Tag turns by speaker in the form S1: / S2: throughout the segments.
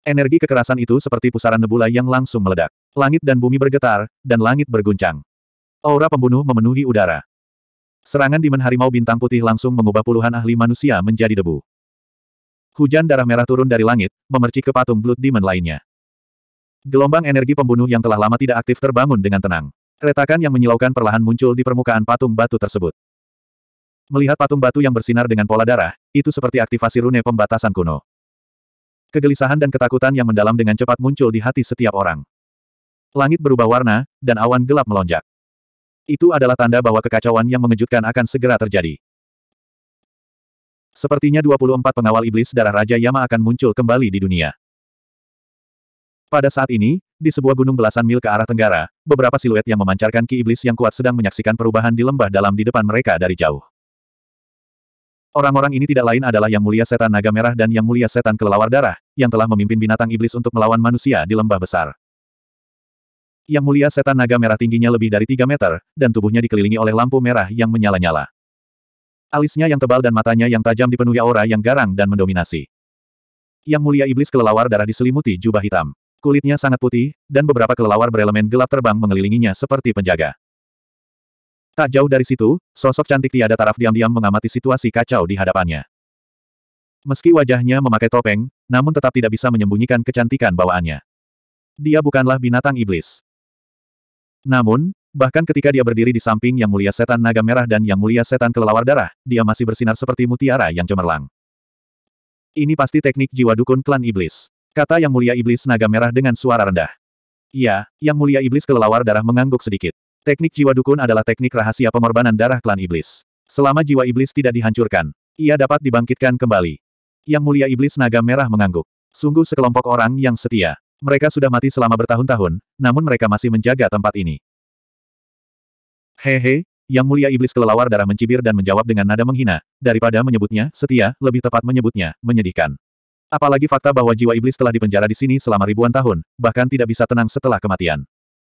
S1: Energi kekerasan itu seperti pusaran nebula yang langsung meledak. Langit dan bumi bergetar, dan langit berguncang. Aura pembunuh memenuhi udara. Serangan Dimen Harimau Bintang Putih langsung mengubah puluhan ahli manusia menjadi debu. Hujan darah merah turun dari langit, memercik ke patung Blood Demon lainnya. Gelombang energi pembunuh yang telah lama tidak aktif terbangun dengan tenang. Retakan yang menyilaukan perlahan muncul di permukaan patung batu tersebut. Melihat patung batu yang bersinar dengan pola darah, itu seperti aktivasi rune pembatasan kuno. Kegelisahan dan ketakutan yang mendalam dengan cepat muncul di hati setiap orang. Langit berubah warna, dan awan gelap melonjak. Itu adalah tanda bahwa kekacauan yang mengejutkan akan segera terjadi. Sepertinya 24 pengawal iblis darah Raja Yama akan muncul kembali di dunia. Pada saat ini, di sebuah gunung belasan mil ke arah tenggara, beberapa siluet yang memancarkan ki iblis yang kuat sedang menyaksikan perubahan di lembah dalam di depan mereka dari jauh. Orang-orang ini tidak lain adalah Yang Mulia Setan Naga Merah dan Yang Mulia Setan Kelelawar Darah, yang telah memimpin binatang iblis untuk melawan manusia di lembah besar. Yang Mulia Setan Naga Merah tingginya lebih dari 3 meter, dan tubuhnya dikelilingi oleh lampu merah yang menyala-nyala. Alisnya yang tebal dan matanya yang tajam dipenuhi aura yang garang dan mendominasi. Yang Mulia Iblis Kelelawar Darah diselimuti jubah hitam. Kulitnya sangat putih, dan beberapa kelelawar berelemen gelap terbang mengelilinginya seperti penjaga. Tak jauh dari situ, sosok cantik tiada taraf diam-diam mengamati situasi kacau di hadapannya. Meski wajahnya memakai topeng, namun tetap tidak bisa menyembunyikan kecantikan bawaannya. Dia bukanlah binatang iblis. Namun, bahkan ketika dia berdiri di samping Yang Mulia Setan Naga Merah dan Yang Mulia Setan Kelelawar Darah, dia masih bersinar seperti mutiara yang cemerlang. Ini pasti teknik jiwa dukun klan iblis. Kata Yang Mulia Iblis Naga Merah dengan suara rendah. Ya, Yang Mulia Iblis Kelelawar Darah mengangguk sedikit. Teknik jiwa dukun adalah teknik rahasia pengorbanan darah klan iblis. Selama jiwa iblis tidak dihancurkan, ia dapat dibangkitkan kembali. Yang mulia iblis naga merah mengangguk. Sungguh sekelompok orang yang setia. Mereka sudah mati selama bertahun-tahun, namun mereka masih menjaga tempat ini. Hehe, yang mulia iblis kelelawar darah mencibir dan menjawab dengan nada menghina, daripada menyebutnya setia, lebih tepat menyebutnya menyedihkan. Apalagi fakta bahwa jiwa iblis telah dipenjara di sini selama ribuan tahun, bahkan tidak bisa tenang setelah kematian.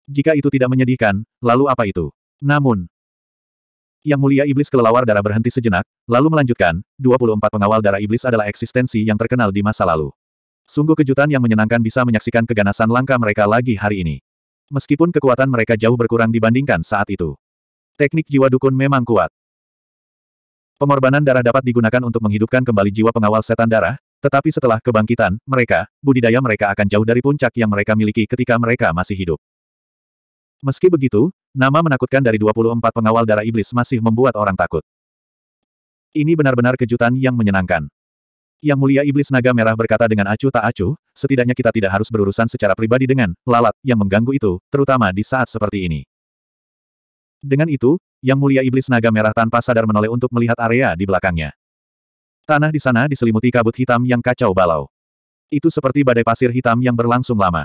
S1: Jika itu tidak menyedihkan, lalu apa itu? Namun, yang mulia iblis kelelawar darah berhenti sejenak, lalu melanjutkan, 24 pengawal darah iblis adalah eksistensi yang terkenal di masa lalu. Sungguh kejutan yang menyenangkan bisa menyaksikan keganasan langkah mereka lagi hari ini. Meskipun kekuatan mereka jauh berkurang dibandingkan saat itu. Teknik jiwa dukun memang kuat. Pengorbanan darah dapat digunakan untuk menghidupkan kembali jiwa pengawal setan darah, tetapi setelah kebangkitan, mereka, budidaya mereka akan jauh dari puncak yang mereka miliki ketika mereka masih hidup. Meski begitu, nama menakutkan dari 24 pengawal darah iblis masih membuat orang takut. Ini benar-benar kejutan yang menyenangkan. Yang mulia iblis naga merah berkata dengan acuh tak acuh, setidaknya kita tidak harus berurusan secara pribadi dengan lalat yang mengganggu itu, terutama di saat seperti ini. Dengan itu, yang mulia iblis naga merah tanpa sadar menoleh untuk melihat area di belakangnya. Tanah di sana diselimuti kabut hitam yang kacau balau. Itu seperti badai pasir hitam yang berlangsung lama.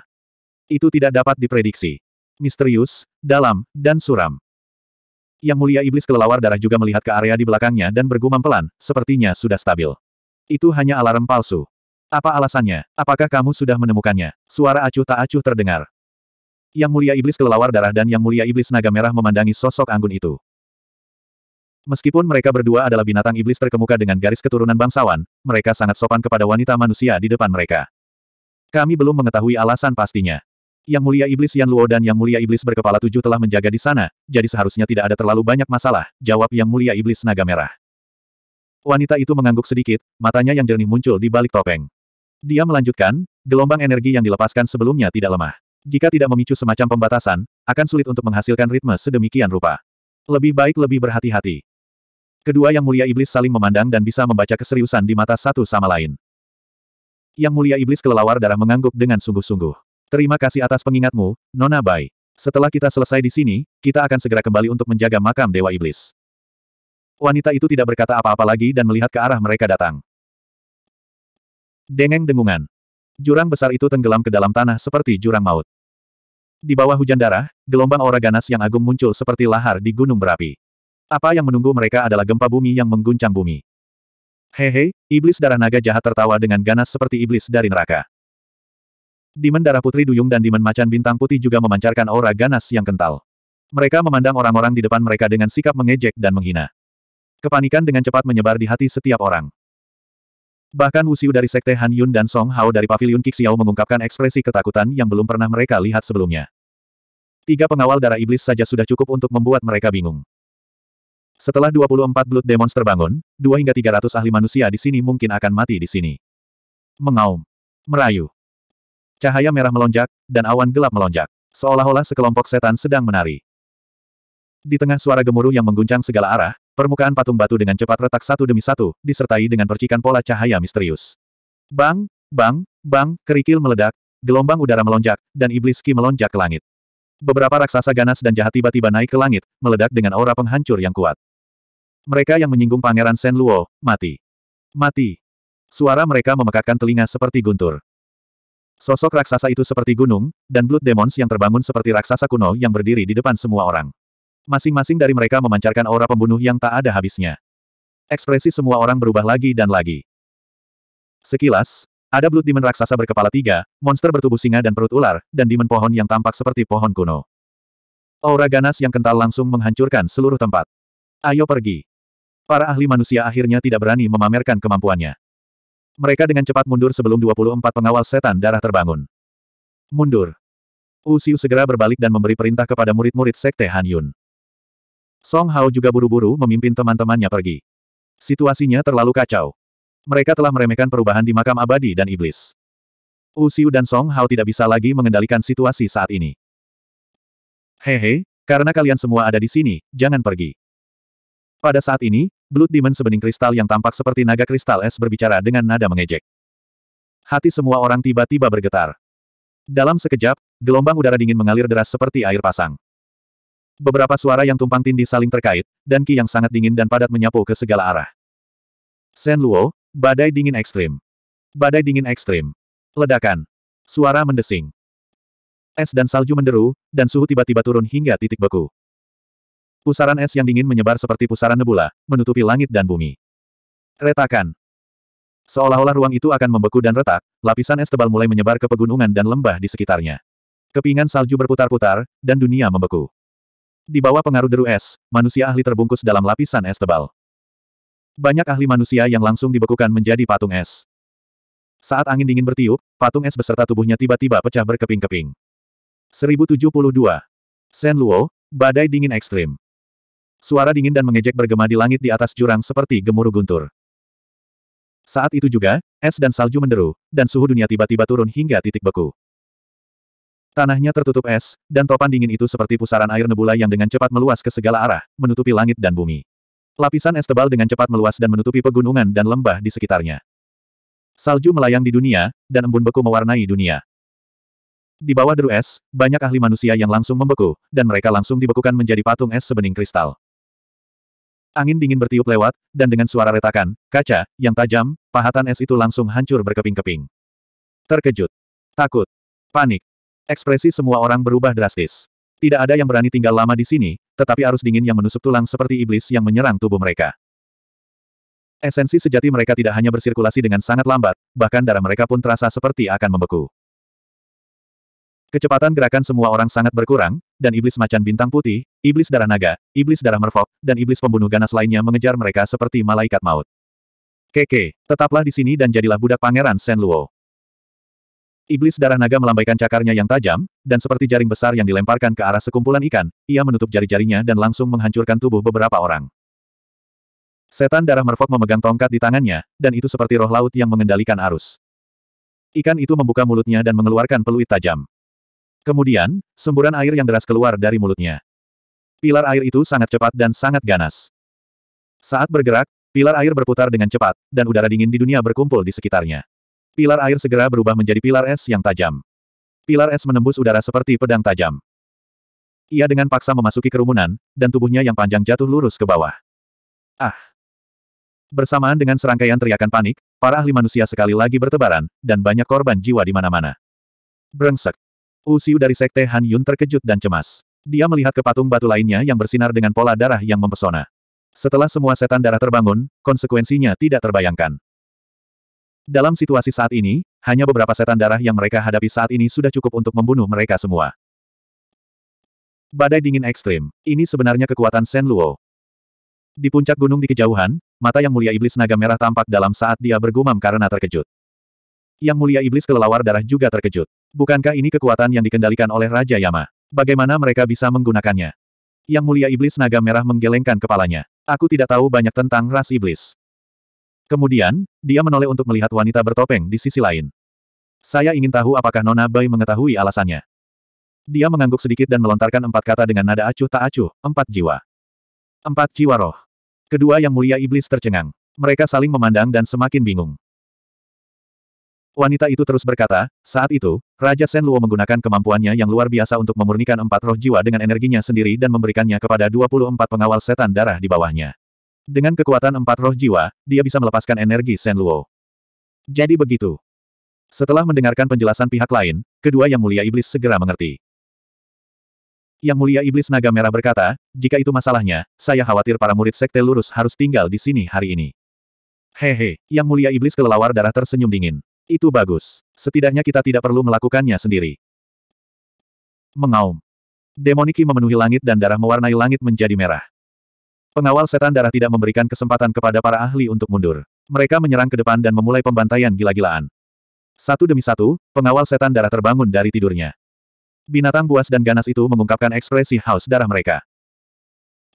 S1: Itu tidak dapat diprediksi misterius, dalam, dan suram. Yang mulia iblis kelelawar darah juga melihat ke area di belakangnya dan bergumam pelan, sepertinya sudah stabil. Itu hanya alarm palsu. Apa alasannya? Apakah kamu sudah menemukannya? Suara acuh tak acuh terdengar. Yang mulia iblis kelelawar darah dan yang mulia iblis naga merah memandangi sosok anggun itu. Meskipun mereka berdua adalah binatang iblis terkemuka dengan garis keturunan bangsawan, mereka sangat sopan kepada wanita manusia di depan mereka. Kami belum mengetahui alasan pastinya. Yang mulia iblis Yan Luo dan yang mulia iblis berkepala tujuh telah menjaga di sana, jadi seharusnya tidak ada terlalu banyak masalah, jawab yang mulia iblis naga merah. Wanita itu mengangguk sedikit, matanya yang jernih muncul di balik topeng. Dia melanjutkan, gelombang energi yang dilepaskan sebelumnya tidak lemah. Jika tidak memicu semacam pembatasan, akan sulit untuk menghasilkan ritme sedemikian rupa. Lebih baik lebih berhati-hati. Kedua yang mulia iblis saling memandang dan bisa membaca keseriusan di mata satu sama lain. Yang mulia iblis kelelawar darah mengangguk dengan sungguh-sungguh. Terima kasih atas pengingatmu, Nona Bai. Setelah kita selesai di sini, kita akan segera kembali untuk menjaga makam Dewa Iblis. Wanita itu tidak berkata apa-apa lagi dan melihat ke arah mereka datang. Dengeng dengungan. Jurang besar itu tenggelam ke dalam tanah seperti jurang maut. Di bawah hujan darah, gelombang aura ganas yang agung muncul seperti lahar di gunung berapi. Apa yang menunggu mereka adalah gempa bumi yang mengguncang bumi. Hehe, iblis darah naga jahat tertawa dengan ganas seperti iblis dari neraka. Dimen darah putri duyung dan dimen macan bintang putih juga memancarkan aura ganas yang kental. Mereka memandang orang-orang di depan mereka dengan sikap mengejek dan menghina. Kepanikan dengan cepat menyebar di hati setiap orang. Bahkan Wusiu dari Sekte Han Yun dan Song Hao dari Paviliun Kixiao mengungkapkan ekspresi ketakutan yang belum pernah mereka lihat sebelumnya. Tiga pengawal darah iblis saja sudah cukup untuk membuat mereka bingung. Setelah 24 Blood Demons terbangun, dua hingga 300 ahli manusia di sini mungkin akan mati di sini. Mengaum. Merayu. Cahaya merah melonjak, dan awan gelap melonjak. Seolah-olah sekelompok setan sedang menari. Di tengah suara gemuruh yang mengguncang segala arah, permukaan patung batu dengan cepat retak satu demi satu, disertai dengan percikan pola cahaya misterius. Bang, bang, bang, kerikil meledak, gelombang udara melonjak, dan iblis ki melonjak ke langit. Beberapa raksasa ganas dan jahat tiba-tiba naik ke langit, meledak dengan aura penghancur yang kuat. Mereka yang menyinggung Pangeran Sen Luo, mati. Mati. Suara mereka memekakkan telinga seperti guntur. Sosok raksasa itu seperti gunung, dan Blood Demons yang terbangun seperti raksasa kuno yang berdiri di depan semua orang. Masing-masing dari mereka memancarkan aura pembunuh yang tak ada habisnya. Ekspresi semua orang berubah lagi dan lagi. Sekilas, ada Blood Demon raksasa berkepala tiga, monster bertubuh singa dan perut ular, dan demon pohon yang tampak seperti pohon kuno. Aura ganas yang kental langsung menghancurkan seluruh tempat. Ayo pergi. Para ahli manusia akhirnya tidak berani memamerkan kemampuannya. Mereka dengan cepat mundur sebelum 24 pengawal setan darah terbangun. Mundur. Usiu segera berbalik dan memberi perintah kepada murid-murid Sekte Han Yun. Song Hao juga buru-buru memimpin teman-temannya pergi. Situasinya terlalu kacau. Mereka telah meremehkan perubahan di makam abadi dan iblis. Usiu dan Song Hao tidak bisa lagi mengendalikan situasi saat ini. Hehe, karena kalian semua ada di sini, jangan pergi. Pada saat ini, Blood Demon sebening kristal yang tampak seperti naga kristal es berbicara dengan nada mengejek. Hati semua orang tiba-tiba bergetar. Dalam sekejap, gelombang udara dingin mengalir deras seperti air pasang. Beberapa suara yang tumpang tindih saling terkait, dan ki yang sangat dingin dan padat menyapu ke segala arah. Sen Luo, badai dingin ekstrim. Badai dingin ekstrim. Ledakan. Suara mendesing. Es dan salju menderu, dan suhu tiba-tiba turun hingga titik beku. Pusaran es yang dingin menyebar seperti pusaran nebula, menutupi langit dan bumi. Retakan. Seolah-olah ruang itu akan membeku dan retak, lapisan es tebal mulai menyebar ke pegunungan dan lembah di sekitarnya. Kepingan salju berputar-putar, dan dunia membeku. Di bawah pengaruh deru es, manusia ahli terbungkus dalam lapisan es tebal. Banyak ahli manusia yang langsung dibekukan menjadi patung es. Saat angin dingin bertiup, patung es beserta tubuhnya tiba-tiba pecah berkeping-keping. 1072. Sen Luo, Badai Dingin Ekstrim. Suara dingin dan mengejek bergema di langit di atas jurang seperti gemuruh guntur. Saat itu juga, es dan salju menderu, dan suhu dunia tiba-tiba turun hingga titik beku. Tanahnya tertutup es, dan topan dingin itu seperti pusaran air nebula yang dengan cepat meluas ke segala arah, menutupi langit dan bumi. Lapisan es tebal dengan cepat meluas dan menutupi pegunungan dan lembah di sekitarnya. Salju melayang di dunia, dan embun beku mewarnai dunia. Di bawah deru es, banyak ahli manusia yang langsung membeku, dan mereka langsung dibekukan menjadi patung es sebening kristal. Angin dingin bertiup lewat, dan dengan suara retakan, kaca, yang tajam, pahatan es itu langsung hancur berkeping-keping. Terkejut. Takut. Panik. Ekspresi semua orang berubah drastis. Tidak ada yang berani tinggal lama di sini, tetapi arus dingin yang menusuk tulang seperti iblis yang menyerang tubuh mereka. Esensi sejati mereka tidak hanya bersirkulasi dengan sangat lambat, bahkan darah mereka pun terasa seperti akan membeku. Kecepatan gerakan semua orang sangat berkurang, dan iblis macan bintang putih, iblis darah naga, iblis darah merfok, dan iblis pembunuh ganas lainnya mengejar mereka seperti malaikat maut. Keke, tetaplah di sini dan jadilah budak pangeran Sen Luo. Iblis darah naga melambaikan cakarnya yang tajam, dan seperti jaring besar yang dilemparkan ke arah sekumpulan ikan, ia menutup jari-jarinya dan langsung menghancurkan tubuh beberapa orang. Setan darah merfok memegang tongkat di tangannya, dan itu seperti roh laut yang mengendalikan arus. Ikan itu membuka mulutnya dan mengeluarkan peluit tajam. Kemudian, semburan air yang deras keluar dari mulutnya. Pilar air itu sangat cepat dan sangat ganas. Saat bergerak, pilar air berputar dengan cepat, dan udara dingin di dunia berkumpul di sekitarnya. Pilar air segera berubah menjadi pilar es yang tajam. Pilar es menembus udara seperti pedang tajam. Ia dengan paksa memasuki kerumunan, dan tubuhnya yang panjang jatuh lurus ke bawah. Ah! Bersamaan dengan serangkaian teriakan panik, para ahli manusia sekali lagi bertebaran, dan banyak korban jiwa di mana-mana. Brengsek! Usiu dari Sekte Han Yun terkejut dan cemas. Dia melihat ke patung batu lainnya yang bersinar dengan pola darah yang mempesona. Setelah semua setan darah terbangun, konsekuensinya tidak terbayangkan. Dalam situasi saat ini, hanya beberapa setan darah yang mereka hadapi saat ini sudah cukup untuk membunuh mereka semua. Badai dingin ekstrim. Ini sebenarnya kekuatan Shen Luo. Di puncak gunung di kejauhan, mata yang mulia iblis naga merah tampak dalam saat dia bergumam karena terkejut. Yang mulia iblis kelelawar darah juga terkejut. Bukankah ini kekuatan yang dikendalikan oleh Raja Yama? Bagaimana mereka bisa menggunakannya? Yang mulia iblis naga merah menggelengkan kepalanya. Aku tidak tahu banyak tentang ras iblis. Kemudian, dia menoleh untuk melihat wanita bertopeng di sisi lain. Saya ingin tahu apakah Nona Bai mengetahui alasannya. Dia mengangguk sedikit dan melontarkan empat kata dengan nada acuh tak acuh, empat jiwa. Empat jiwa roh. Kedua yang mulia iblis tercengang. Mereka saling memandang dan semakin bingung. Wanita itu terus berkata, saat itu, Raja Sen Luo menggunakan kemampuannya yang luar biasa untuk memurnikan empat roh jiwa dengan energinya sendiri dan memberikannya kepada 24 pengawal setan darah di bawahnya. Dengan kekuatan empat roh jiwa, dia bisa melepaskan energi Sen Luo. Jadi begitu. Setelah mendengarkan penjelasan pihak lain, kedua yang mulia iblis segera mengerti. Yang mulia iblis naga merah berkata, jika itu masalahnya, saya khawatir para murid sekte lurus harus tinggal di sini hari ini. Hehe, yang mulia iblis kelelawar darah tersenyum dingin. Itu bagus. Setidaknya kita tidak perlu melakukannya sendiri. Mengaum. Demoniki memenuhi langit dan darah mewarnai langit menjadi merah. Pengawal setan darah tidak memberikan kesempatan kepada para ahli untuk mundur. Mereka menyerang ke depan dan memulai pembantaian gila-gilaan. Satu demi satu, pengawal setan darah terbangun dari tidurnya. Binatang buas dan ganas itu mengungkapkan ekspresi haus darah mereka.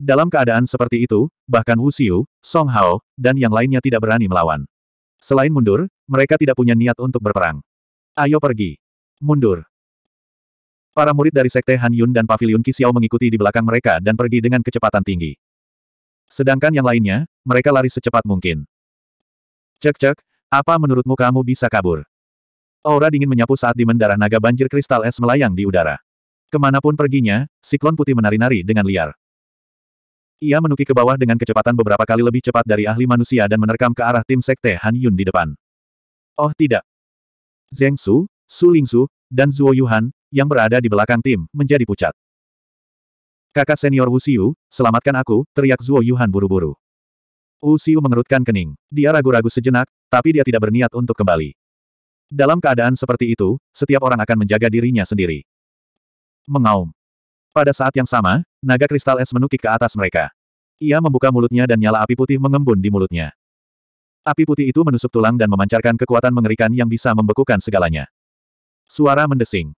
S1: Dalam keadaan seperti itu, bahkan Wu Xiu, Song Hao, dan yang lainnya tidak berani melawan. Selain mundur, mereka tidak punya niat untuk berperang. Ayo pergi. Mundur. Para murid dari Sekte Han Yun dan Pavilion Kisiao mengikuti di belakang mereka dan pergi dengan kecepatan tinggi. Sedangkan yang lainnya, mereka lari secepat mungkin. Cek-cek, apa menurutmu kamu bisa kabur? Aura dingin menyapu saat di mendarah naga banjir kristal es melayang di udara. Kemanapun perginya, siklon putih menari-nari dengan liar. Ia menuki ke bawah dengan kecepatan beberapa kali lebih cepat dari ahli manusia dan menerkam ke arah tim sekte Han Yun di depan. Oh tidak. Zheng Su, Su Ling Su, dan Zuo Yuhan, yang berada di belakang tim, menjadi pucat. Kakak senior Wu Xiu, selamatkan aku, teriak Zuo Yuhan buru-buru. Wu Xiu mengerutkan kening. Dia ragu-ragu sejenak, tapi dia tidak berniat untuk kembali. Dalam keadaan seperti itu, setiap orang akan menjaga dirinya sendiri. Mengaum. Pada saat yang sama, naga kristal es menukik ke atas mereka. Ia membuka mulutnya dan nyala api putih mengembun di mulutnya. Api putih itu menusuk tulang dan memancarkan kekuatan mengerikan yang bisa membekukan segalanya. Suara mendesing.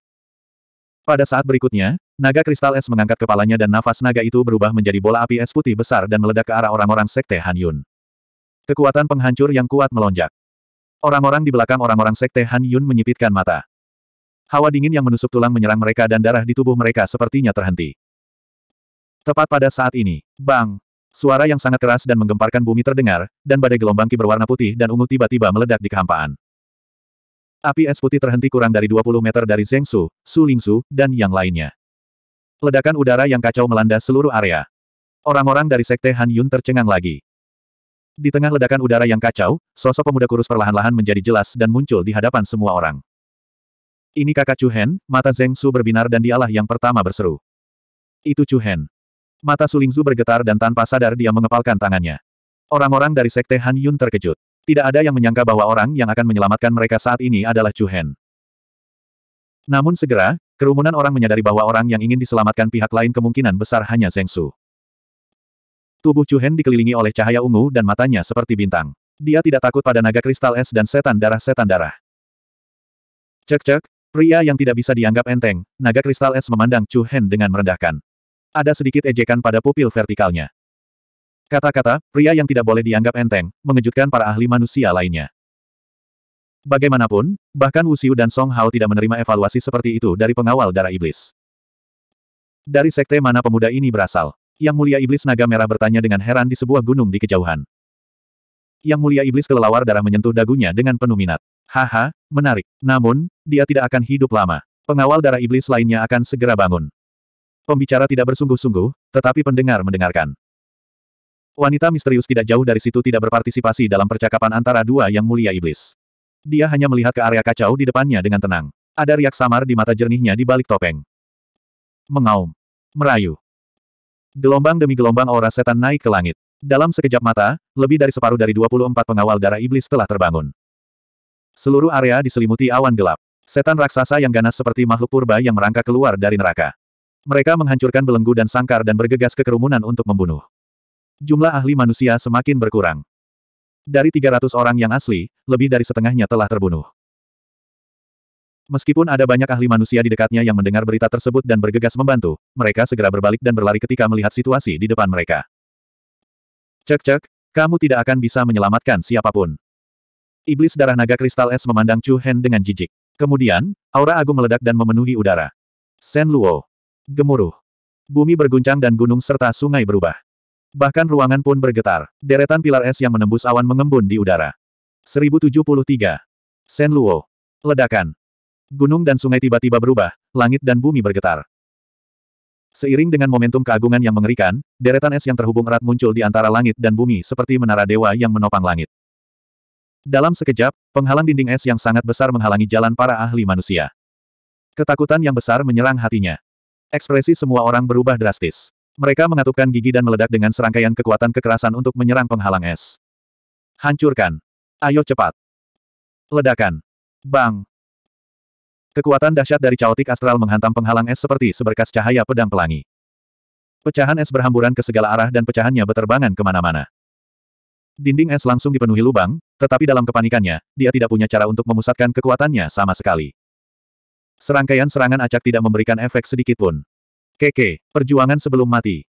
S1: Pada saat berikutnya, naga kristal es mengangkat kepalanya dan nafas naga itu berubah menjadi bola api es putih besar dan meledak ke arah orang-orang sekte Han Yun. Kekuatan penghancur yang kuat melonjak. Orang-orang di belakang orang-orang sekte Han Yun menyipitkan mata hawa dingin yang menusuk tulang menyerang mereka dan darah di tubuh mereka sepertinya terhenti. Tepat pada saat ini, bang! Suara yang sangat keras dan menggemparkan bumi terdengar, dan badai gelombang ki berwarna putih dan ungu tiba-tiba meledak di kehampaan. Api es putih terhenti kurang dari 20 meter dari Zeng Su, Su Lingsu, dan yang lainnya. Ledakan udara yang kacau melanda seluruh area. Orang-orang dari Sekte Han Yun tercengang lagi. Di tengah ledakan udara yang kacau, sosok pemuda kurus perlahan-lahan menjadi jelas dan muncul di hadapan semua orang. Ini kakak Chuhen, mata Zeng Su berbinar dan dialah yang pertama berseru. Itu Chuhen, Hen. Mata Sulingzu bergetar dan tanpa sadar dia mengepalkan tangannya. Orang-orang dari Sekte Han Yun terkejut. Tidak ada yang menyangka bahwa orang yang akan menyelamatkan mereka saat ini adalah Chuhen. Namun segera, kerumunan orang menyadari bahwa orang yang ingin diselamatkan pihak lain kemungkinan besar hanya Zeng Su. Tubuh Chuhen dikelilingi oleh cahaya ungu dan matanya seperti bintang. Dia tidak takut pada naga kristal es dan setan darah-setan darah. Cek-cek, Pria yang tidak bisa dianggap enteng, naga kristal es memandang Chu Hen dengan merendahkan. Ada sedikit ejekan pada pupil vertikalnya. Kata-kata, pria yang tidak boleh dianggap enteng, mengejutkan para ahli manusia lainnya. Bagaimanapun, bahkan Wu Xiu dan Song Hao tidak menerima evaluasi seperti itu dari pengawal darah iblis. Dari sekte mana pemuda ini berasal? Yang mulia iblis naga merah bertanya dengan heran di sebuah gunung di kejauhan. Yang mulia iblis kelelawar darah menyentuh dagunya dengan penuh minat. Haha, menarik. Namun, dia tidak akan hidup lama. Pengawal darah iblis lainnya akan segera bangun. Pembicara tidak bersungguh-sungguh, tetapi pendengar mendengarkan. Wanita misterius tidak jauh dari situ tidak berpartisipasi dalam percakapan antara dua yang mulia iblis. Dia hanya melihat ke area kacau di depannya dengan tenang. Ada riak samar di mata jernihnya di balik topeng. Mengaum. Merayu. Gelombang demi gelombang aura setan naik ke langit. Dalam sekejap mata, lebih dari separuh dari 24 pengawal darah iblis telah terbangun. Seluruh area diselimuti awan gelap. Setan raksasa yang ganas seperti makhluk purba yang merangkak keluar dari neraka. Mereka menghancurkan belenggu dan sangkar dan bergegas ke kerumunan untuk membunuh. Jumlah ahli manusia semakin berkurang. Dari 300 orang yang asli, lebih dari setengahnya telah terbunuh. Meskipun ada banyak ahli manusia di dekatnya yang mendengar berita tersebut dan bergegas membantu, mereka segera berbalik dan berlari ketika melihat situasi di depan mereka. Cek-cek, kamu tidak akan bisa menyelamatkan siapapun. Iblis darah naga kristal es memandang Chu Hen dengan jijik. Kemudian, aura agung meledak dan memenuhi udara. Sen Luo. Gemuruh. Bumi berguncang dan gunung serta sungai berubah. Bahkan ruangan pun bergetar. Deretan pilar es yang menembus awan mengembun di udara. 1073. Sen Luo. Ledakan. Gunung dan sungai tiba-tiba berubah, langit dan bumi bergetar. Seiring dengan momentum keagungan yang mengerikan, deretan es yang terhubung erat muncul di antara langit dan bumi seperti menara dewa yang menopang langit. Dalam sekejap, penghalang dinding es yang sangat besar menghalangi jalan para ahli manusia. Ketakutan yang besar menyerang hatinya. Ekspresi semua orang berubah drastis. Mereka mengatupkan gigi dan meledak dengan serangkaian kekuatan kekerasan untuk menyerang penghalang es. Hancurkan. Ayo cepat. Ledakan. Bang. Kekuatan dahsyat dari caotik astral menghantam penghalang es seperti seberkas cahaya pedang pelangi. Pecahan es berhamburan ke segala arah dan pecahannya beterbangan kemana-mana. Dinding es langsung dipenuhi lubang, tetapi dalam kepanikannya, dia tidak punya cara untuk memusatkan kekuatannya sama sekali. Serangkaian serangan acak tidak memberikan efek sedikit pun. Keke, perjuangan sebelum mati.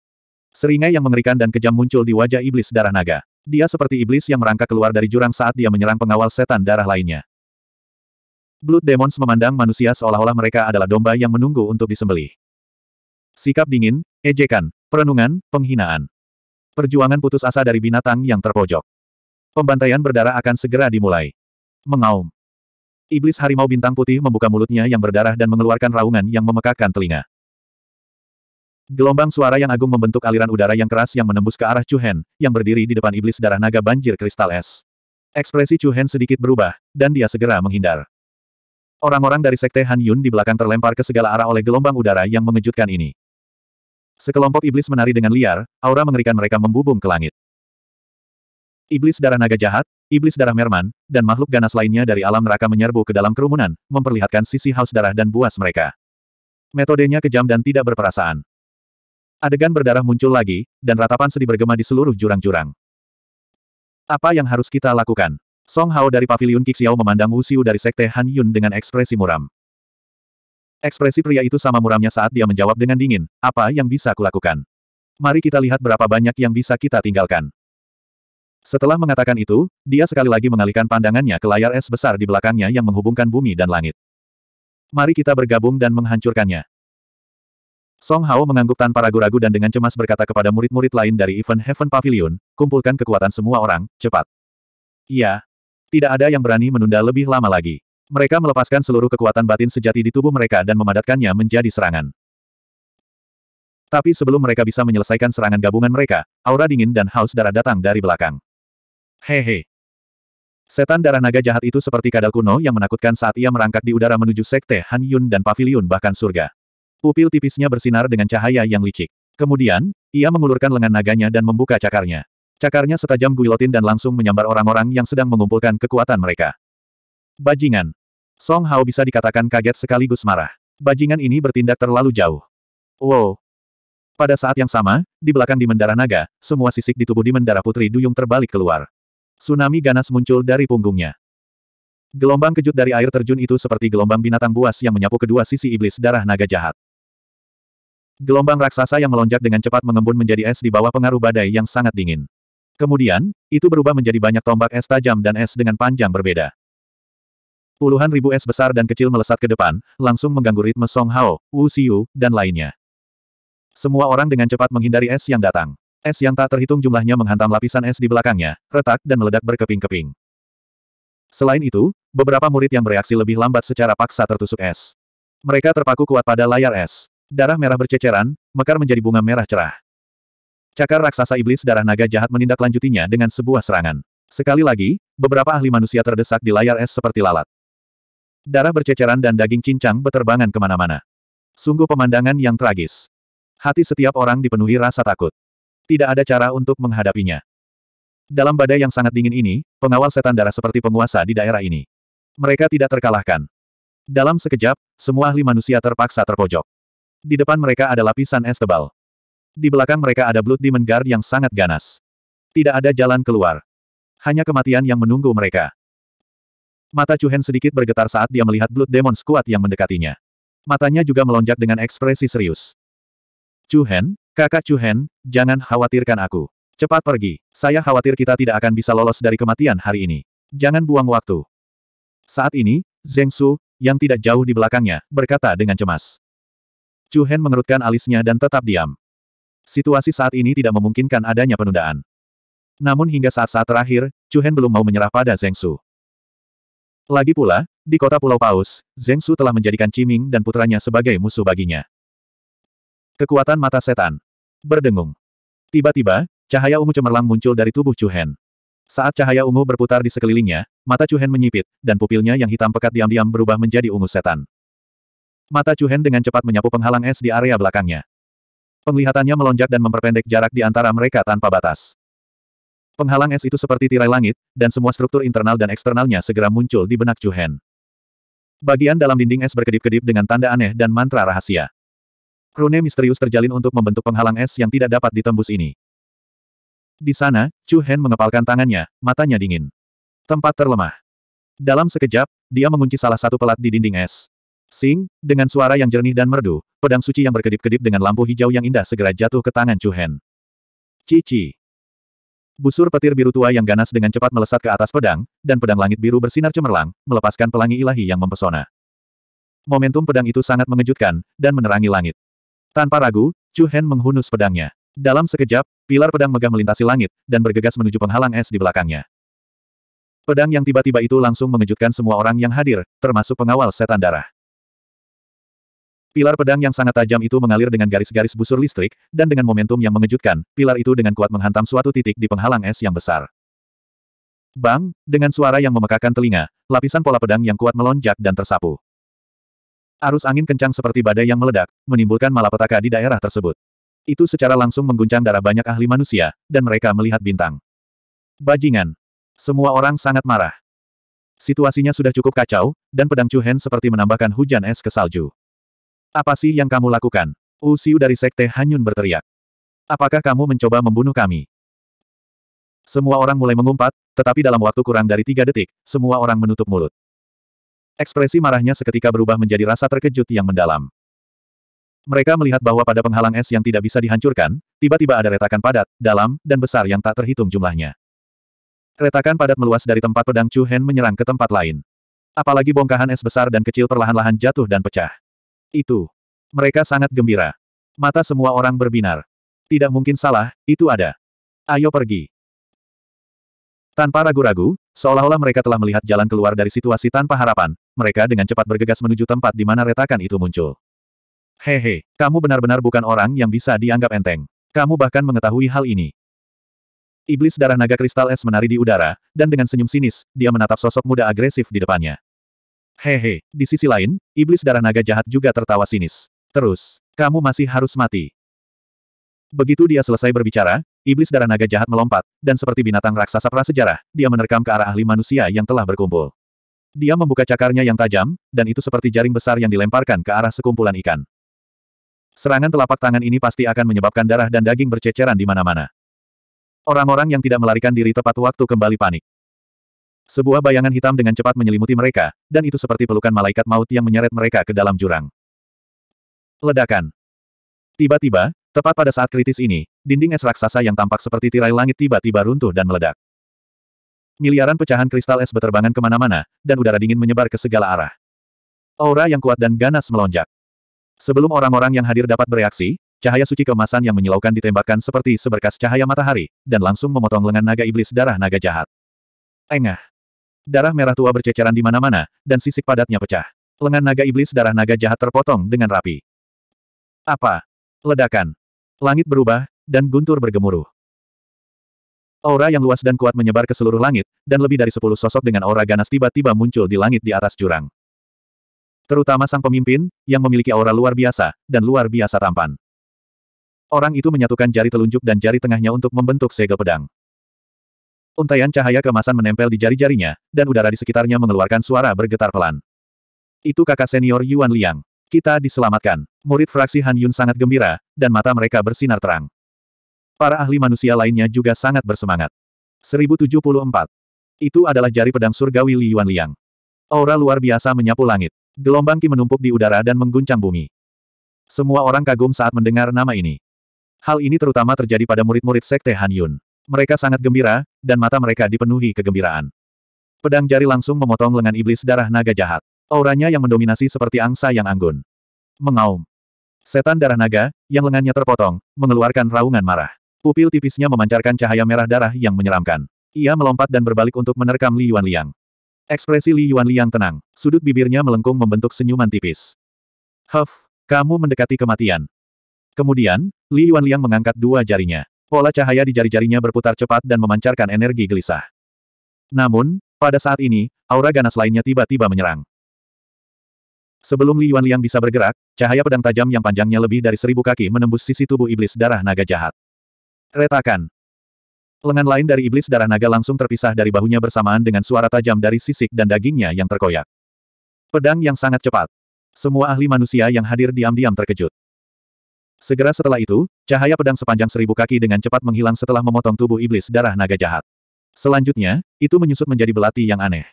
S1: Seringai yang mengerikan dan kejam muncul di wajah iblis darah naga. Dia seperti iblis yang merangkak keluar dari jurang saat dia menyerang pengawal setan darah lainnya. Blood Demons memandang manusia seolah-olah mereka adalah domba yang menunggu untuk disembelih. Sikap dingin, ejekan, perenungan, penghinaan. Perjuangan putus asa dari binatang yang terpojok. Pembantaian berdarah akan segera dimulai. Mengaum. Iblis harimau bintang putih membuka mulutnya yang berdarah dan mengeluarkan raungan yang memekakkan telinga. Gelombang suara yang agung membentuk aliran udara yang keras yang menembus ke arah Chuhen, yang berdiri di depan iblis darah naga banjir kristal es. Ekspresi Chuhen sedikit berubah, dan dia segera menghindar. Orang-orang dari sekte Han Yun di belakang terlempar ke segala arah oleh gelombang udara yang mengejutkan ini. Sekelompok iblis menari dengan liar, aura mengerikan mereka membubung ke langit. Iblis darah naga jahat, iblis darah merman, dan makhluk ganas lainnya dari alam neraka menyerbu ke dalam kerumunan, memperlihatkan sisi haus darah dan buas mereka. Metodenya kejam dan tidak berperasaan. Adegan berdarah muncul lagi, dan ratapan sedih bergema di seluruh jurang-jurang. Apa yang harus kita lakukan? Song Hao dari Paviliun Kixiao memandang Wu Xiu dari Sekte Han Yun dengan ekspresi muram. Ekspresi pria itu sama muramnya saat dia menjawab dengan dingin, apa yang bisa kulakukan? Mari kita lihat berapa banyak yang bisa kita tinggalkan. Setelah mengatakan itu, dia sekali lagi mengalihkan pandangannya ke layar es besar di belakangnya yang menghubungkan bumi dan langit. Mari kita bergabung dan menghancurkannya. Song Hao mengangguk tanpa ragu-ragu dan dengan cemas berkata kepada murid-murid lain dari event Heaven Pavilion, kumpulkan kekuatan semua orang, cepat. Iya. Tidak ada yang berani menunda lebih lama lagi. Mereka melepaskan seluruh kekuatan batin sejati di tubuh mereka dan memadatkannya menjadi serangan. Tapi sebelum mereka bisa menyelesaikan serangan gabungan mereka, aura dingin dan haus darah datang dari belakang. Hehe. Setan darah naga jahat itu seperti kadal kuno yang menakutkan saat ia merangkak di udara menuju sekte Han Yun dan pavilion bahkan surga. Pupil tipisnya bersinar dengan cahaya yang licik. Kemudian, ia mengulurkan lengan naganya dan membuka cakarnya. Cakarnya setajam guilotin dan langsung menyambar orang-orang yang sedang mengumpulkan kekuatan mereka. Bajingan. Song Hao bisa dikatakan kaget sekaligus marah. Bajingan ini bertindak terlalu jauh. Wow. Pada saat yang sama, di belakang di Mendara Naga, semua sisik di tubuh di Mendara Putri Duyung terbalik keluar. Tsunami ganas muncul dari punggungnya. Gelombang kejut dari air terjun itu seperti gelombang binatang buas yang menyapu kedua sisi iblis darah naga jahat. Gelombang raksasa yang melonjak dengan cepat mengembun menjadi es di bawah pengaruh badai yang sangat dingin. Kemudian, itu berubah menjadi banyak tombak es tajam dan es dengan panjang berbeda. Puluhan ribu es besar dan kecil melesat ke depan, langsung mengganggu ritme Song Hao, Wu Xiu, dan lainnya. Semua orang dengan cepat menghindari es yang datang. Es yang tak terhitung jumlahnya menghantam lapisan es di belakangnya, retak dan meledak berkeping-keping. Selain itu, beberapa murid yang bereaksi lebih lambat secara paksa tertusuk es. Mereka terpaku kuat pada layar es. Darah merah berceceran, mekar menjadi bunga merah cerah. Cakar raksasa iblis darah naga jahat menindaklanjutinya dengan sebuah serangan. Sekali lagi, beberapa ahli manusia terdesak di layar es seperti lalat. Darah berceceran dan daging cincang beterbangan kemana-mana. Sungguh pemandangan yang tragis. Hati setiap orang dipenuhi rasa takut tidak ada cara untuk menghadapinya. Dalam badai yang sangat dingin ini, pengawal setan darah seperti penguasa di daerah ini. Mereka tidak terkalahkan. Dalam sekejap, semua ahli manusia terpaksa terpojok. Di depan mereka ada lapisan es tebal. Di belakang mereka ada Blood Demon Guard yang sangat ganas. Tidak ada jalan keluar. Hanya kematian yang menunggu mereka. Mata Chuhen sedikit bergetar saat dia melihat Blood Demon Squad yang mendekatinya. Matanya juga melonjak dengan ekspresi serius. Chuhen. Kakak Chuhen, jangan khawatirkan aku. Cepat pergi. Saya khawatir kita tidak akan bisa lolos dari kematian hari ini. Jangan buang waktu. Saat ini, Zeng Su, yang tidak jauh di belakangnya, berkata dengan cemas. Chuhen mengerutkan alisnya dan tetap diam. Situasi saat ini tidak memungkinkan adanya penundaan. Namun hingga saat-saat terakhir, Chuhen belum mau menyerah pada Zeng Su. Lagi pula, di kota Pulau Paus, Zeng Su telah menjadikan Ciming dan putranya sebagai musuh baginya. Kekuatan mata setan. Berdengung. Tiba-tiba, cahaya ungu cemerlang muncul dari tubuh Chu Hen. Saat cahaya ungu berputar di sekelilingnya, mata Chu Hen menyipit, dan pupilnya yang hitam pekat diam-diam berubah menjadi ungu setan. Mata Chu Hen dengan cepat menyapu penghalang es di area belakangnya. Penglihatannya melonjak dan memperpendek jarak di antara mereka tanpa batas. Penghalang es itu seperti tirai langit, dan semua struktur internal dan eksternalnya segera muncul di benak Chu Hen. Bagian dalam dinding es berkedip-kedip dengan tanda aneh dan mantra rahasia. Rune misterius terjalin untuk membentuk penghalang es yang tidak dapat ditembus ini. Di sana, Chu Hen mengepalkan tangannya, matanya dingin. Tempat terlemah. Dalam sekejap, dia mengunci salah satu pelat di dinding es. Sing, dengan suara yang jernih dan merdu, pedang suci yang berkedip-kedip dengan lampu hijau yang indah segera jatuh ke tangan Chu Hen. Cici. Busur petir biru tua yang ganas dengan cepat melesat ke atas pedang, dan pedang langit biru bersinar cemerlang, melepaskan pelangi ilahi yang mempesona. Momentum pedang itu sangat mengejutkan, dan menerangi langit. Tanpa ragu, Chu Hen menghunus pedangnya. Dalam sekejap, pilar pedang megah melintasi langit, dan bergegas menuju penghalang es di belakangnya. Pedang yang tiba-tiba itu langsung mengejutkan semua orang yang hadir, termasuk pengawal setan darah. Pilar pedang yang sangat tajam itu mengalir dengan garis-garis busur listrik, dan dengan momentum yang mengejutkan, pilar itu dengan kuat menghantam suatu titik di penghalang es yang besar. Bang, dengan suara yang memekakan telinga, lapisan pola pedang yang kuat melonjak dan tersapu. Arus angin kencang seperti badai yang meledak, menimbulkan malapetaka di daerah tersebut. Itu secara langsung mengguncang darah banyak ahli manusia, dan mereka melihat bintang. Bajingan. Semua orang sangat marah. Situasinya sudah cukup kacau, dan pedang Chuhen seperti menambahkan hujan es ke salju. Apa sih yang kamu lakukan? Usiu dari Sekte Hanyun berteriak. Apakah kamu mencoba membunuh kami? Semua orang mulai mengumpat, tetapi dalam waktu kurang dari tiga detik, semua orang menutup mulut. Ekspresi marahnya seketika berubah menjadi rasa terkejut yang mendalam. Mereka melihat bahwa pada penghalang es yang tidak bisa dihancurkan, tiba-tiba ada retakan padat, dalam, dan besar yang tak terhitung jumlahnya. Retakan padat meluas dari tempat pedang Chu Hen menyerang ke tempat lain. Apalagi bongkahan es besar dan kecil perlahan-lahan jatuh dan pecah. Itu. Mereka sangat gembira. Mata semua orang berbinar. Tidak mungkin salah, itu ada. Ayo pergi. Tanpa ragu-ragu, seolah-olah mereka telah melihat jalan keluar dari situasi tanpa harapan, mereka dengan cepat bergegas menuju tempat di mana retakan itu muncul. Hehe, kamu benar-benar bukan orang yang bisa dianggap enteng. Kamu bahkan mengetahui hal ini. Iblis darah naga kristal es menari di udara, dan dengan senyum sinis, dia menatap sosok muda agresif di depannya. Hehe, di sisi lain, iblis darah naga jahat juga tertawa sinis. Terus, kamu masih harus mati. Begitu dia selesai berbicara, iblis darah naga jahat melompat, dan seperti binatang raksasa prasejarah, dia menerkam ke arah ahli manusia yang telah berkumpul. Dia membuka cakarnya yang tajam, dan itu seperti jaring besar yang dilemparkan ke arah sekumpulan ikan. Serangan telapak tangan ini pasti akan menyebabkan darah dan daging berceceran di mana-mana. Orang-orang yang tidak melarikan diri tepat waktu kembali panik. Sebuah bayangan hitam dengan cepat menyelimuti mereka, dan itu seperti pelukan malaikat maut yang menyeret mereka ke dalam jurang. Ledakan. Tiba-tiba, Tepat pada saat kritis ini, dinding es raksasa yang tampak seperti tirai langit tiba-tiba runtuh dan meledak. Miliaran pecahan kristal es beterbangan kemana-mana, dan udara dingin menyebar ke segala arah. Aura yang kuat dan ganas melonjak. Sebelum orang-orang yang hadir dapat bereaksi, cahaya suci kemasan yang menyilaukan ditembakkan seperti seberkas cahaya matahari, dan langsung memotong lengan naga iblis darah naga jahat. Engah. Darah merah tua berceceran di mana-mana, dan sisik padatnya pecah. Lengan naga iblis darah naga jahat terpotong dengan rapi. Apa? Ledakan. Langit berubah, dan guntur bergemuruh. Aura yang luas dan kuat menyebar ke seluruh langit, dan lebih dari sepuluh sosok dengan aura ganas tiba-tiba muncul di langit di atas jurang. Terutama sang pemimpin, yang memiliki aura luar biasa, dan luar biasa tampan. Orang itu menyatukan jari telunjuk dan jari tengahnya untuk membentuk segel pedang. Untaian cahaya kemasan menempel di jari-jarinya, dan udara di sekitarnya mengeluarkan suara bergetar pelan. Itu kakak senior Yuan Liang. Kita diselamatkan. Murid fraksi Han Yun sangat gembira, dan mata mereka bersinar terang. Para ahli manusia lainnya juga sangat bersemangat. 1074. Itu adalah jari pedang surgawi Li Yuan Liang. Aura luar biasa menyapu langit. Gelombang Qi menumpuk di udara dan mengguncang bumi. Semua orang kagum saat mendengar nama ini. Hal ini terutama terjadi pada murid-murid Sekte Han Yun. Mereka sangat gembira, dan mata mereka dipenuhi kegembiraan. Pedang jari langsung memotong lengan iblis darah naga jahat. Auranya yang mendominasi seperti angsa yang anggun. Mengaum. Setan darah naga, yang lengannya terpotong, mengeluarkan raungan marah. Pupil tipisnya memancarkan cahaya merah darah yang menyeramkan. Ia melompat dan berbalik untuk menerkam Li Liang. Ekspresi Li Liang tenang, sudut bibirnya melengkung membentuk senyuman tipis. Huff, kamu mendekati kematian. Kemudian, Li Liang mengangkat dua jarinya. Pola cahaya di jari-jarinya berputar cepat dan memancarkan energi gelisah. Namun, pada saat ini, aura ganas lainnya tiba-tiba menyerang. Sebelum Li Yuan Yuanliang bisa bergerak, cahaya pedang tajam yang panjangnya lebih dari seribu kaki menembus sisi tubuh iblis darah naga jahat. Retakan. Lengan lain dari iblis darah naga langsung terpisah dari bahunya bersamaan dengan suara tajam dari sisik dan dagingnya yang terkoyak. Pedang yang sangat cepat. Semua ahli manusia yang hadir diam-diam terkejut. Segera setelah itu, cahaya pedang sepanjang seribu kaki dengan cepat menghilang setelah memotong tubuh iblis darah naga jahat. Selanjutnya, itu menyusut menjadi belati yang aneh.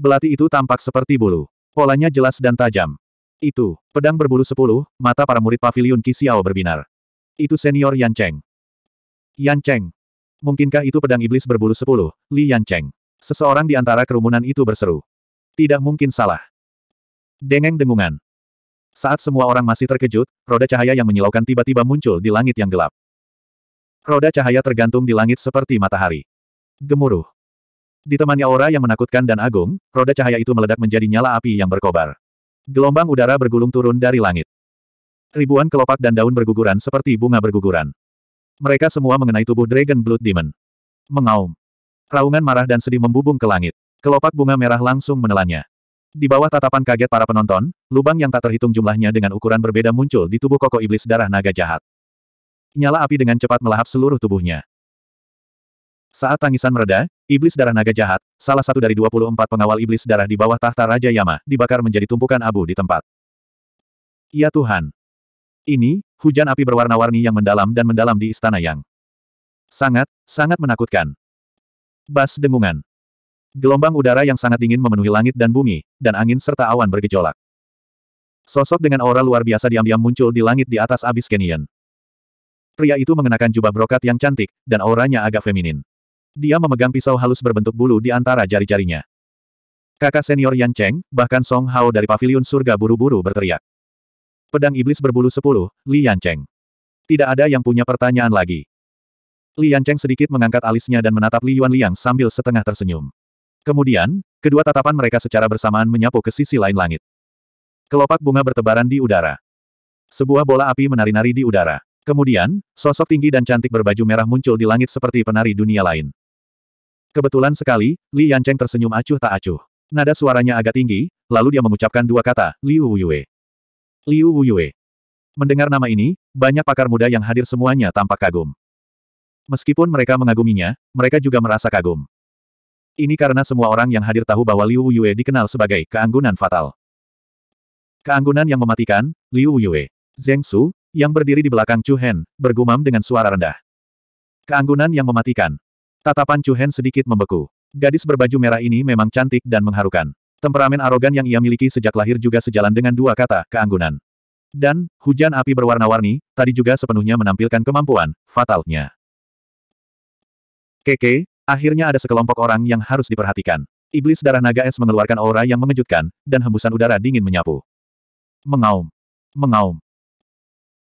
S1: Belati itu tampak seperti bulu. Polanya jelas dan tajam. Itu, pedang berbulu sepuluh, mata para murid pavilion Kisiao berbinar. Itu senior Yan Cheng. Yan Cheng. Mungkinkah itu pedang iblis berbulu sepuluh, Li Yan Cheng. Seseorang di antara kerumunan itu berseru. Tidak mungkin salah. Dengeng dengungan. Saat semua orang masih terkejut, roda cahaya yang menyilaukan tiba-tiba muncul di langit yang gelap. Roda cahaya tergantung di langit seperti matahari. Gemuruh. Ditemani aura yang menakutkan dan agung, roda cahaya itu meledak menjadi nyala api yang berkobar. Gelombang udara bergulung turun dari langit. Ribuan kelopak dan daun berguguran seperti bunga berguguran. Mereka semua mengenai tubuh Dragon Blood Demon. Mengaum. Raungan marah dan sedih membubung ke langit. Kelopak bunga merah langsung menelannya. Di bawah tatapan kaget para penonton, lubang yang tak terhitung jumlahnya dengan ukuran berbeda muncul di tubuh koko iblis darah naga jahat. Nyala api dengan cepat melahap seluruh tubuhnya. Saat tangisan mereda, iblis darah naga jahat, salah satu dari 24 pengawal iblis darah di bawah tahta Raja Yama, dibakar menjadi tumpukan abu di tempat. Ya Tuhan! Ini, hujan api berwarna-warni yang mendalam dan mendalam di istana yang sangat, sangat menakutkan. Bas dengungan. Gelombang udara yang sangat dingin memenuhi langit dan bumi, dan angin serta awan bergejolak. Sosok dengan aura luar biasa diam-diam muncul di langit di atas abis Kenyan. Pria itu mengenakan jubah brokat yang cantik, dan auranya agak feminin. Dia memegang pisau halus berbentuk bulu di antara jari-jarinya. Kakak senior Yan Cheng, bahkan Song Hao dari Paviliun surga buru-buru berteriak. Pedang iblis berbulu sepuluh, Li Yan Cheng. Tidak ada yang punya pertanyaan lagi. Li Yan Cheng sedikit mengangkat alisnya dan menatap Li Yuan Liang sambil setengah tersenyum. Kemudian, kedua tatapan mereka secara bersamaan menyapu ke sisi lain langit. Kelopak bunga bertebaran di udara. Sebuah bola api menari-nari di udara. Kemudian, sosok tinggi dan cantik berbaju merah muncul di langit seperti penari dunia lain. Kebetulan sekali, Li Yancheng tersenyum acuh tak acuh. Nada suaranya agak tinggi, lalu dia mengucapkan dua kata, Liu Wuyue. Liu Wuyue. Mendengar nama ini, banyak pakar muda yang hadir semuanya tampak kagum. Meskipun mereka mengaguminya, mereka juga merasa kagum. Ini karena semua orang yang hadir tahu bahwa Liu Wuyue dikenal sebagai keanggunan fatal. Keanggunan yang mematikan, Liu Wuyue. Zheng Su, yang berdiri di belakang Chu Hen, bergumam dengan suara rendah. Keanggunan yang mematikan, Tatapan Chu Hen sedikit membeku. Gadis berbaju merah ini memang cantik dan mengharukan. Temperamen arogan yang ia miliki sejak lahir juga sejalan dengan dua kata, keanggunan. Dan, hujan api berwarna-warni, tadi juga sepenuhnya menampilkan kemampuan, fatalnya. Keke, akhirnya ada sekelompok orang yang harus diperhatikan. Iblis darah naga es mengeluarkan aura yang mengejutkan, dan hembusan udara dingin menyapu. Mengaum. Mengaum.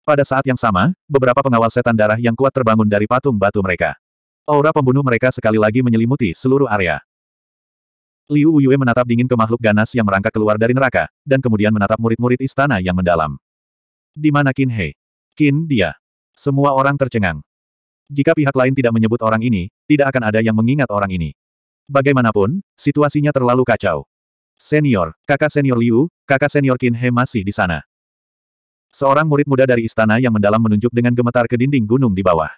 S1: Pada saat yang sama, beberapa pengawal setan darah yang kuat terbangun dari patung batu mereka. Aura pembunuh mereka sekali lagi menyelimuti seluruh area. Liu Uyue menatap dingin ke makhluk ganas yang merangkak keluar dari neraka, dan kemudian menatap murid-murid istana yang mendalam. Di mana Qin He? Qin dia. Semua orang tercengang. Jika pihak lain tidak menyebut orang ini, tidak akan ada yang mengingat orang ini. Bagaimanapun, situasinya terlalu kacau. Senior, kakak senior Liu, kakak senior Qin He masih di sana. Seorang murid muda dari istana yang mendalam menunjuk dengan gemetar ke dinding gunung di bawah.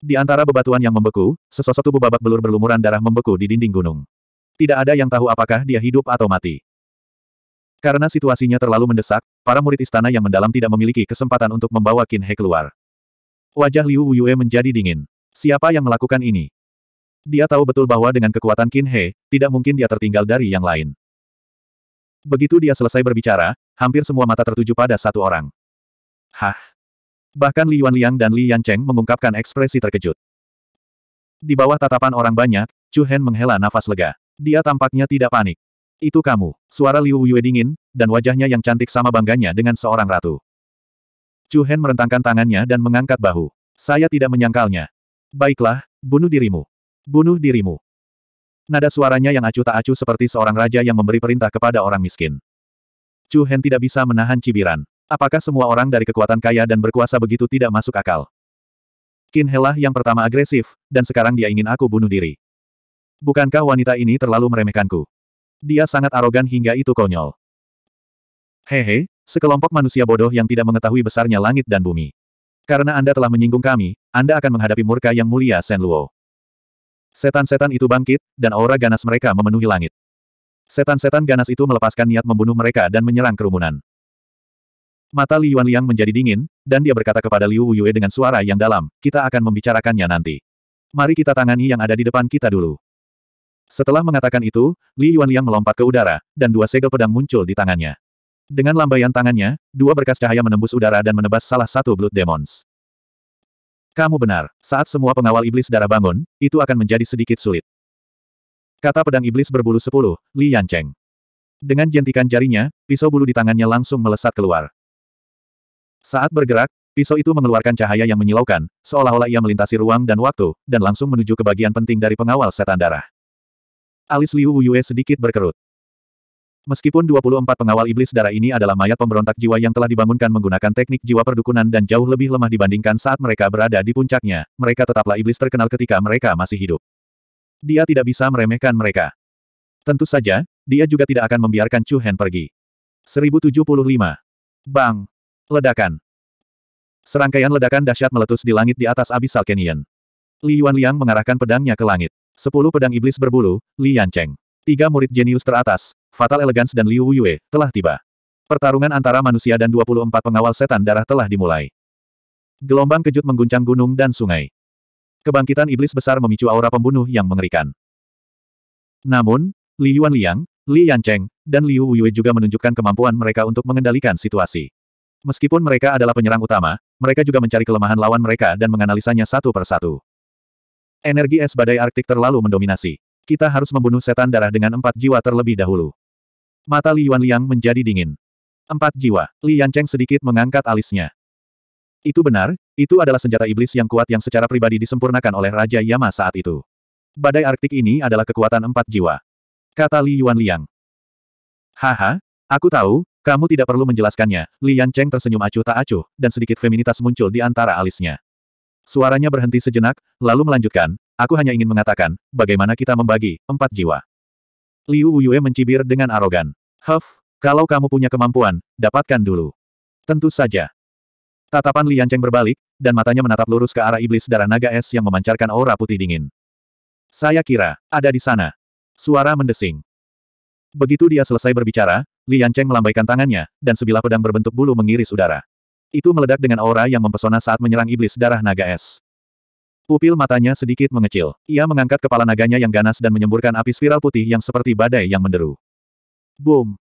S1: Di antara bebatuan yang membeku, sesosok tubuh babak belur berlumuran darah membeku di dinding gunung. Tidak ada yang tahu apakah dia hidup atau mati. Karena situasinya terlalu mendesak, para murid istana yang mendalam tidak memiliki kesempatan untuk membawa Qin He keluar. Wajah Liu Wuyue menjadi dingin. Siapa yang melakukan ini? Dia tahu betul bahwa dengan kekuatan Qin He, tidak mungkin dia tertinggal dari yang lain. Begitu dia selesai berbicara, hampir semua mata tertuju pada satu orang. Hah? Bahkan Li Yuanliang dan Li Yancheng mengungkapkan ekspresi terkejut. Di bawah tatapan orang banyak, Chu Hen menghela nafas lega. Dia tampaknya tidak panik. Itu kamu, suara Liu Yue dingin, dan wajahnya yang cantik sama bangganya dengan seorang ratu. Chu Hen merentangkan tangannya dan mengangkat bahu. Saya tidak menyangkalnya. Baiklah, bunuh dirimu. Bunuh dirimu. Nada suaranya yang acuh tak acuh seperti seorang raja yang memberi perintah kepada orang miskin. Chu Hen tidak bisa menahan cibiran. Apakah semua orang dari kekuatan kaya dan berkuasa begitu tidak masuk akal? Qin Helah yang pertama agresif, dan sekarang dia ingin aku bunuh diri. Bukankah wanita ini terlalu meremehkanku? Dia sangat arogan hingga itu konyol. Hehe, sekelompok manusia bodoh yang tidak mengetahui besarnya langit dan bumi. Karena Anda telah menyinggung kami, Anda akan menghadapi murka yang mulia Sen Luo. Setan-setan itu bangkit, dan aura ganas mereka memenuhi langit. Setan-setan ganas itu melepaskan niat membunuh mereka dan menyerang kerumunan. Mata Li Yuan Yuanliang menjadi dingin, dan dia berkata kepada Liu Wuyue dengan suara yang dalam, kita akan membicarakannya nanti. Mari kita tangani yang ada di depan kita dulu. Setelah mengatakan itu, Li Yuan Yuanliang melompat ke udara, dan dua segel pedang muncul di tangannya. Dengan lambaian tangannya, dua berkas cahaya menembus udara dan menebas salah satu Blood Demons. Kamu benar, saat semua pengawal iblis darah bangun, itu akan menjadi sedikit sulit. Kata pedang iblis berbulu sepuluh, Li Yancheng. Dengan jentikan jarinya, pisau bulu di tangannya langsung melesat keluar. Saat bergerak, pisau itu mengeluarkan cahaya yang menyilaukan, seolah-olah ia melintasi ruang dan waktu, dan langsung menuju ke bagian penting dari pengawal setan darah. Alis Liu Wuyue sedikit berkerut. Meskipun 24 pengawal iblis darah ini adalah mayat pemberontak jiwa yang telah dibangunkan menggunakan teknik jiwa perdukunan dan jauh lebih lemah dibandingkan saat mereka berada di puncaknya, mereka tetaplah iblis terkenal ketika mereka masih hidup. Dia tidak bisa meremehkan mereka. Tentu saja, dia juga tidak akan membiarkan Chu Hen pergi. 1075. Bang! Ledakan. Serangkaian ledakan dahsyat meletus di langit di atas Abyssal Canyon. Li Yuan Liang mengarahkan pedangnya ke langit. Sepuluh pedang iblis berbulu, Li Cheng. Tiga murid jenius teratas, Fatal Elegance dan Liu Yue, telah tiba. Pertarungan antara manusia dan 24 pengawal setan darah telah dimulai. Gelombang kejut mengguncang gunung dan sungai. Kebangkitan iblis besar memicu aura pembunuh yang mengerikan. Namun, Li Yuan Liang, Li Yancheng, dan Liu Yue juga menunjukkan kemampuan mereka untuk mengendalikan situasi. Meskipun mereka adalah penyerang utama, mereka juga mencari kelemahan lawan mereka dan menganalisanya satu per satu. Energi es badai Arktik terlalu mendominasi. Kita harus membunuh setan darah dengan empat jiwa terlebih dahulu. Mata Li Yuan Liang menjadi dingin. Empat jiwa. Li Yan Cheng sedikit mengangkat alisnya. Itu benar, itu adalah senjata iblis yang kuat yang secara pribadi disempurnakan oleh Raja Yama saat itu. Badai Arktik ini adalah kekuatan empat jiwa. Kata Li Yuan Liang. Haha, aku tahu, kamu tidak perlu menjelaskannya, Lian Cheng tersenyum acuh tak acuh, dan sedikit feminitas muncul di antara alisnya. Suaranya berhenti sejenak, lalu melanjutkan, aku hanya ingin mengatakan, bagaimana kita membagi, empat jiwa. Liu Wuyue mencibir dengan arogan. Huff, kalau kamu punya kemampuan, dapatkan dulu. Tentu saja. Tatapan Lian Cheng berbalik, dan matanya menatap lurus ke arah iblis darah naga es yang memancarkan aura putih dingin. Saya kira, ada di sana. Suara mendesing. Begitu dia selesai berbicara, Lian Cheng melambaikan tangannya, dan sebilah pedang berbentuk bulu mengiris udara. Itu meledak dengan aura yang mempesona saat menyerang iblis darah naga es. Pupil matanya sedikit mengecil. Ia mengangkat kepala naganya yang ganas dan menyemburkan api spiral putih yang seperti badai yang menderu. Boom!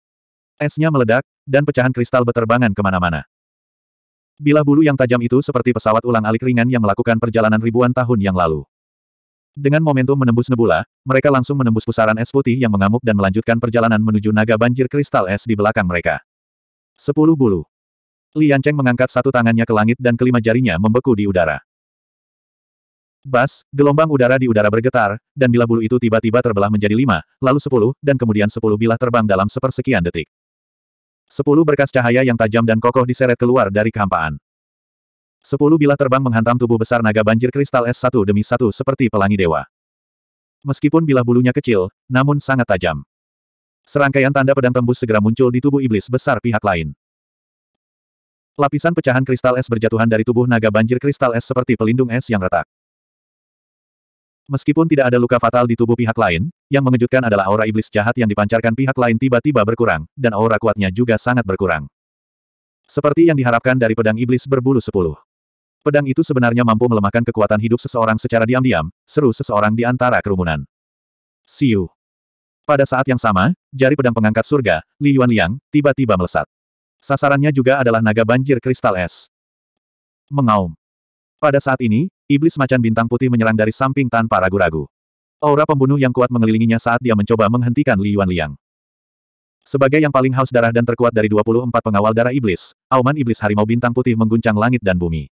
S1: Esnya meledak, dan pecahan kristal beterbangan kemana-mana. Bilah bulu yang tajam itu seperti pesawat ulang alik ringan yang melakukan perjalanan ribuan tahun yang lalu. Dengan momentum menembus nebula, mereka langsung menembus pusaran es putih yang mengamuk dan melanjutkan perjalanan menuju naga banjir kristal es di belakang mereka. Sepuluh bulu. Lian Cheng mengangkat satu tangannya ke langit dan kelima jarinya membeku di udara. Bas, gelombang udara di udara bergetar, dan bila bulu itu tiba-tiba terbelah menjadi lima, lalu sepuluh, dan kemudian sepuluh bilah terbang dalam sepersekian detik. Sepuluh berkas cahaya yang tajam dan kokoh diseret keluar dari kehampaan. Sepuluh bilah terbang menghantam tubuh besar naga banjir kristal es satu demi satu seperti pelangi dewa. Meskipun bilah bulunya kecil, namun sangat tajam. Serangkaian tanda pedang tembus segera muncul di tubuh iblis besar pihak lain. Lapisan pecahan kristal es berjatuhan dari tubuh naga banjir kristal es seperti pelindung es yang retak. Meskipun tidak ada luka fatal di tubuh pihak lain, yang mengejutkan adalah aura iblis jahat yang dipancarkan pihak lain tiba-tiba berkurang, dan aura kuatnya juga sangat berkurang. Seperti yang diharapkan dari pedang iblis berbulu sepuluh. Pedang itu sebenarnya mampu melemahkan kekuatan hidup seseorang secara diam-diam, seru seseorang di antara kerumunan. Siu. Pada saat yang sama, jari pedang pengangkat surga, Li Yuan Liang, tiba-tiba melesat. Sasarannya juga adalah naga banjir kristal es. Mengaum. Pada saat ini, iblis macan bintang putih menyerang dari samping tanpa ragu-ragu. Aura pembunuh yang kuat mengelilinginya saat dia mencoba menghentikan Li Yuan Liang. Sebagai yang paling haus darah dan terkuat dari 24 pengawal darah iblis, auman iblis harimau bintang putih mengguncang langit dan bumi.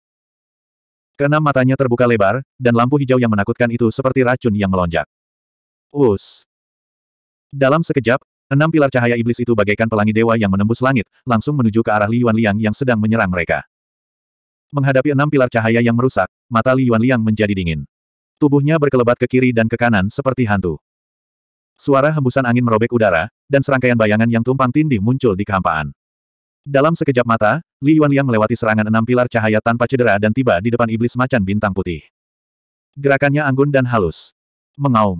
S1: Keenam matanya terbuka lebar, dan lampu hijau yang menakutkan itu seperti racun yang melonjak. Us. Dalam sekejap, enam pilar cahaya iblis itu bagaikan pelangi dewa yang menembus langit, langsung menuju ke arah Li Yuan Liang yang sedang menyerang mereka. Menghadapi enam pilar cahaya yang merusak, mata Li Yuan Liang menjadi dingin. Tubuhnya berkelebat ke kiri dan ke kanan seperti hantu. Suara hembusan angin merobek udara, dan serangkaian bayangan yang tumpang tindih muncul di kehampaan. Dalam sekejap mata, Li yang melewati serangan enam pilar cahaya tanpa cedera dan tiba di depan iblis macan bintang putih. Gerakannya anggun dan halus. Mengaum.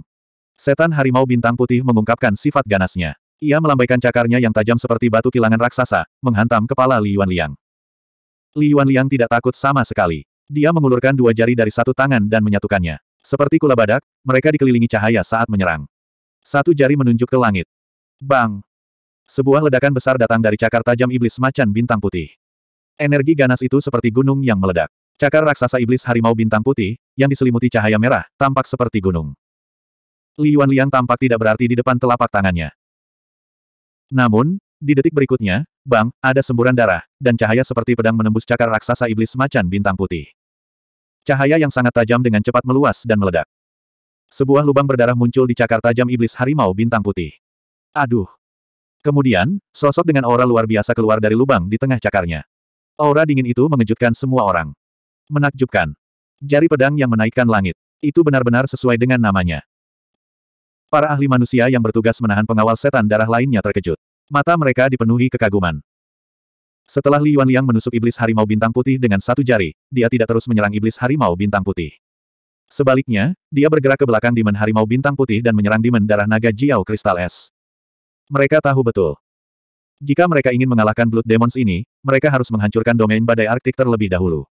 S1: Setan harimau bintang putih mengungkapkan sifat ganasnya. Ia melambaikan cakarnya yang tajam seperti batu kilangan raksasa, menghantam kepala Li Yuanliang. Li Yuanliang tidak takut sama sekali. Dia mengulurkan dua jari dari satu tangan dan menyatukannya. Seperti kula badak, mereka dikelilingi cahaya saat menyerang. Satu jari menunjuk ke langit. Bang! Sebuah ledakan besar datang dari cakar tajam iblis macan bintang putih. Energi ganas itu seperti gunung yang meledak. Cakar raksasa iblis harimau bintang putih, yang diselimuti cahaya merah, tampak seperti gunung. Li Liang tampak tidak berarti di depan telapak tangannya. Namun, di detik berikutnya, bang, ada semburan darah, dan cahaya seperti pedang menembus cakar raksasa iblis macan bintang putih. Cahaya yang sangat tajam dengan cepat meluas dan meledak. Sebuah lubang berdarah muncul di cakar tajam iblis harimau bintang putih. Aduh. Kemudian, sosok dengan aura luar biasa keluar dari lubang di tengah cakarnya. Aura dingin itu mengejutkan semua orang. Menakjubkan. Jari pedang yang menaikkan langit. Itu benar-benar sesuai dengan namanya. Para ahli manusia yang bertugas menahan pengawal setan darah lainnya terkejut. Mata mereka dipenuhi kekaguman. Setelah Li Liang menusuk iblis harimau bintang putih dengan satu jari, dia tidak terus menyerang iblis harimau bintang putih. Sebaliknya, dia bergerak ke belakang Dimen Harimau Bintang Putih dan menyerang Dimen Darah Naga Jiao Kristal Es. Mereka tahu betul, jika mereka ingin mengalahkan Blood Demons ini, mereka harus menghancurkan domain badai Arktik terlebih dahulu.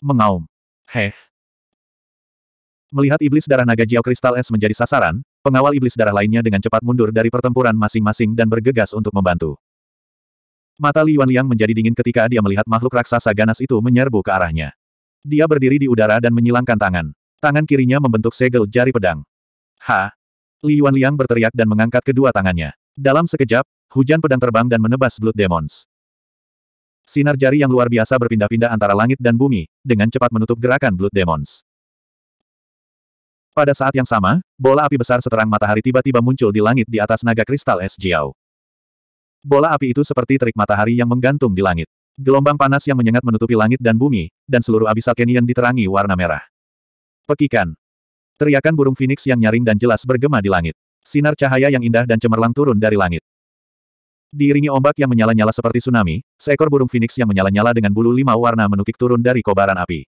S1: Mengaum. Heh. Melihat iblis darah naga Jiao Kristal Es menjadi sasaran, pengawal iblis darah lainnya dengan cepat mundur dari pertempuran masing-masing dan bergegas untuk membantu. Mata Li Wanliang menjadi dingin ketika dia melihat makhluk raksasa ganas itu menyerbu ke arahnya. Dia berdiri di udara dan menyilangkan tangan. Tangan kirinya membentuk segel jari pedang. Ha! Li Wanliang berteriak dan mengangkat kedua tangannya. Dalam sekejap, hujan pedang terbang dan menebas Blood Demons. Sinar jari yang luar biasa berpindah-pindah antara langit dan bumi, dengan cepat menutup gerakan Blood Demons. Pada saat yang sama, bola api besar seterang matahari tiba-tiba muncul di langit di atas naga kristal es Jiao. Bola api itu seperti terik matahari yang menggantung di langit. Gelombang panas yang menyengat menutupi langit dan bumi, dan seluruh abisal Kenian diterangi warna merah. Pekikan. Teriakan burung phoenix yang nyaring dan jelas bergema di langit. Sinar cahaya yang indah dan cemerlang turun dari langit. Diiringi ombak yang menyala-nyala seperti tsunami, seekor burung phoenix yang menyala-nyala dengan bulu lima warna menukik turun dari kobaran api.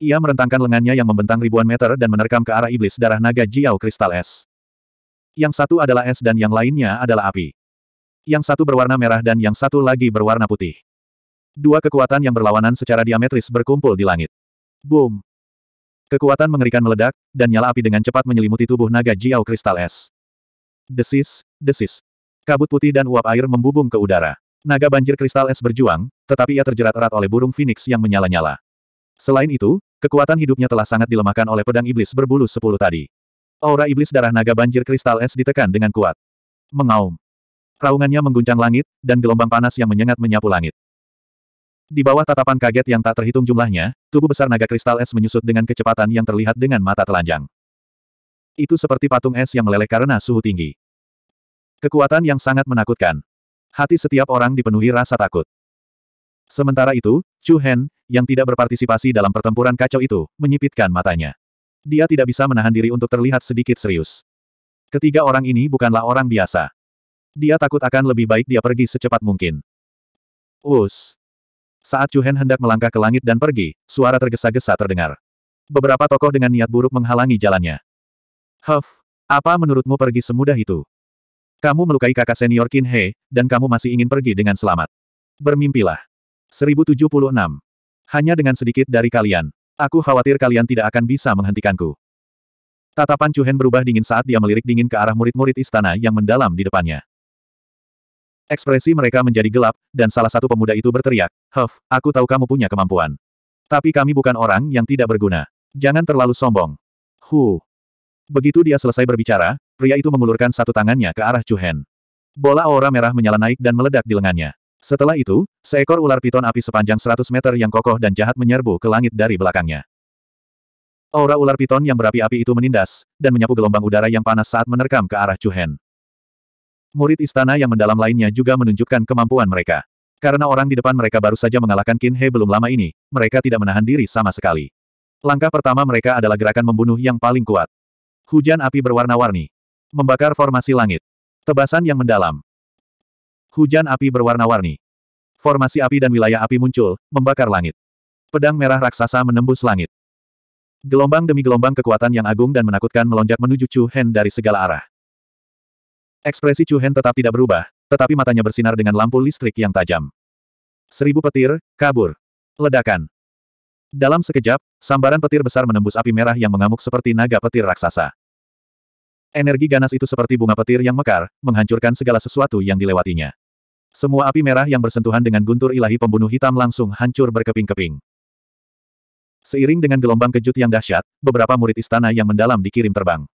S1: Ia merentangkan lengannya yang membentang ribuan meter dan menerkam ke arah iblis darah naga Jiao Kristal Es. Yang satu adalah es dan yang lainnya adalah api. Yang satu berwarna merah dan yang satu lagi berwarna putih. Dua kekuatan yang berlawanan secara diametris berkumpul di langit. Boom! Kekuatan mengerikan meledak, dan nyala api dengan cepat menyelimuti tubuh naga Jiao Kristal Es. Desis, desis, Kabut putih dan uap air membubung ke udara. Naga banjir kristal es berjuang, tetapi ia terjerat erat oleh burung phoenix yang menyala-nyala. Selain itu, kekuatan hidupnya telah sangat dilemahkan oleh pedang iblis berbulu sepuluh tadi. Aura iblis darah naga banjir kristal es ditekan dengan kuat. Mengaum. Raungannya mengguncang langit, dan gelombang panas yang menyengat menyapu langit. Di bawah tatapan kaget yang tak terhitung jumlahnya, tubuh besar naga kristal es menyusut dengan kecepatan yang terlihat dengan mata telanjang. Itu seperti patung es yang meleleh karena suhu tinggi. Kekuatan yang sangat menakutkan. Hati setiap orang dipenuhi rasa takut. Sementara itu, Chu Hen, yang tidak berpartisipasi dalam pertempuran kacau itu, menyipitkan matanya. Dia tidak bisa menahan diri untuk terlihat sedikit serius. Ketiga orang ini bukanlah orang biasa. Dia takut akan lebih baik dia pergi secepat mungkin. Us. Saat Chu Hen hendak melangkah ke langit dan pergi, suara tergesa-gesa terdengar. Beberapa tokoh dengan niat buruk menghalangi jalannya. Huff, apa menurutmu pergi semudah itu? Kamu melukai kakak senior Qin He, dan kamu masih ingin pergi dengan selamat. Bermimpilah. 1076. Hanya dengan sedikit dari kalian. Aku khawatir kalian tidak akan bisa menghentikanku. Tatapan Chu Hen berubah dingin saat dia melirik dingin ke arah murid-murid istana yang mendalam di depannya. Ekspresi mereka menjadi gelap, dan salah satu pemuda itu berteriak, Huff, aku tahu kamu punya kemampuan. Tapi kami bukan orang yang tidak berguna. Jangan terlalu sombong. Hu. Begitu dia selesai berbicara, Pria itu mengulurkan satu tangannya ke arah Chuhen. Bola aura merah menyala naik dan meledak di lengannya. Setelah itu, seekor ular piton api sepanjang 100 meter yang kokoh dan jahat menyerbu ke langit dari belakangnya. Aura ular piton yang berapi-api itu menindas, dan menyapu gelombang udara yang panas saat menerkam ke arah Chuhen. Murid istana yang mendalam lainnya juga menunjukkan kemampuan mereka. Karena orang di depan mereka baru saja mengalahkan Qin He belum lama ini, mereka tidak menahan diri sama sekali. Langkah pertama mereka adalah gerakan membunuh yang paling kuat. Hujan api berwarna-warni. Membakar formasi langit. Tebasan yang mendalam. Hujan api berwarna-warni. Formasi api dan wilayah api muncul, membakar langit. Pedang merah raksasa menembus langit. Gelombang demi gelombang kekuatan yang agung dan menakutkan melonjak menuju Chu Hen dari segala arah. Ekspresi Chu Hen tetap tidak berubah, tetapi matanya bersinar dengan lampu listrik yang tajam. Seribu petir, kabur. Ledakan. Dalam sekejap, sambaran petir besar menembus api merah yang mengamuk seperti naga petir raksasa. Energi ganas itu seperti bunga petir yang mekar, menghancurkan segala sesuatu yang dilewatinya. Semua api merah yang bersentuhan dengan guntur ilahi pembunuh hitam langsung hancur berkeping-keping. Seiring dengan gelombang kejut yang dahsyat, beberapa murid istana yang mendalam dikirim terbang.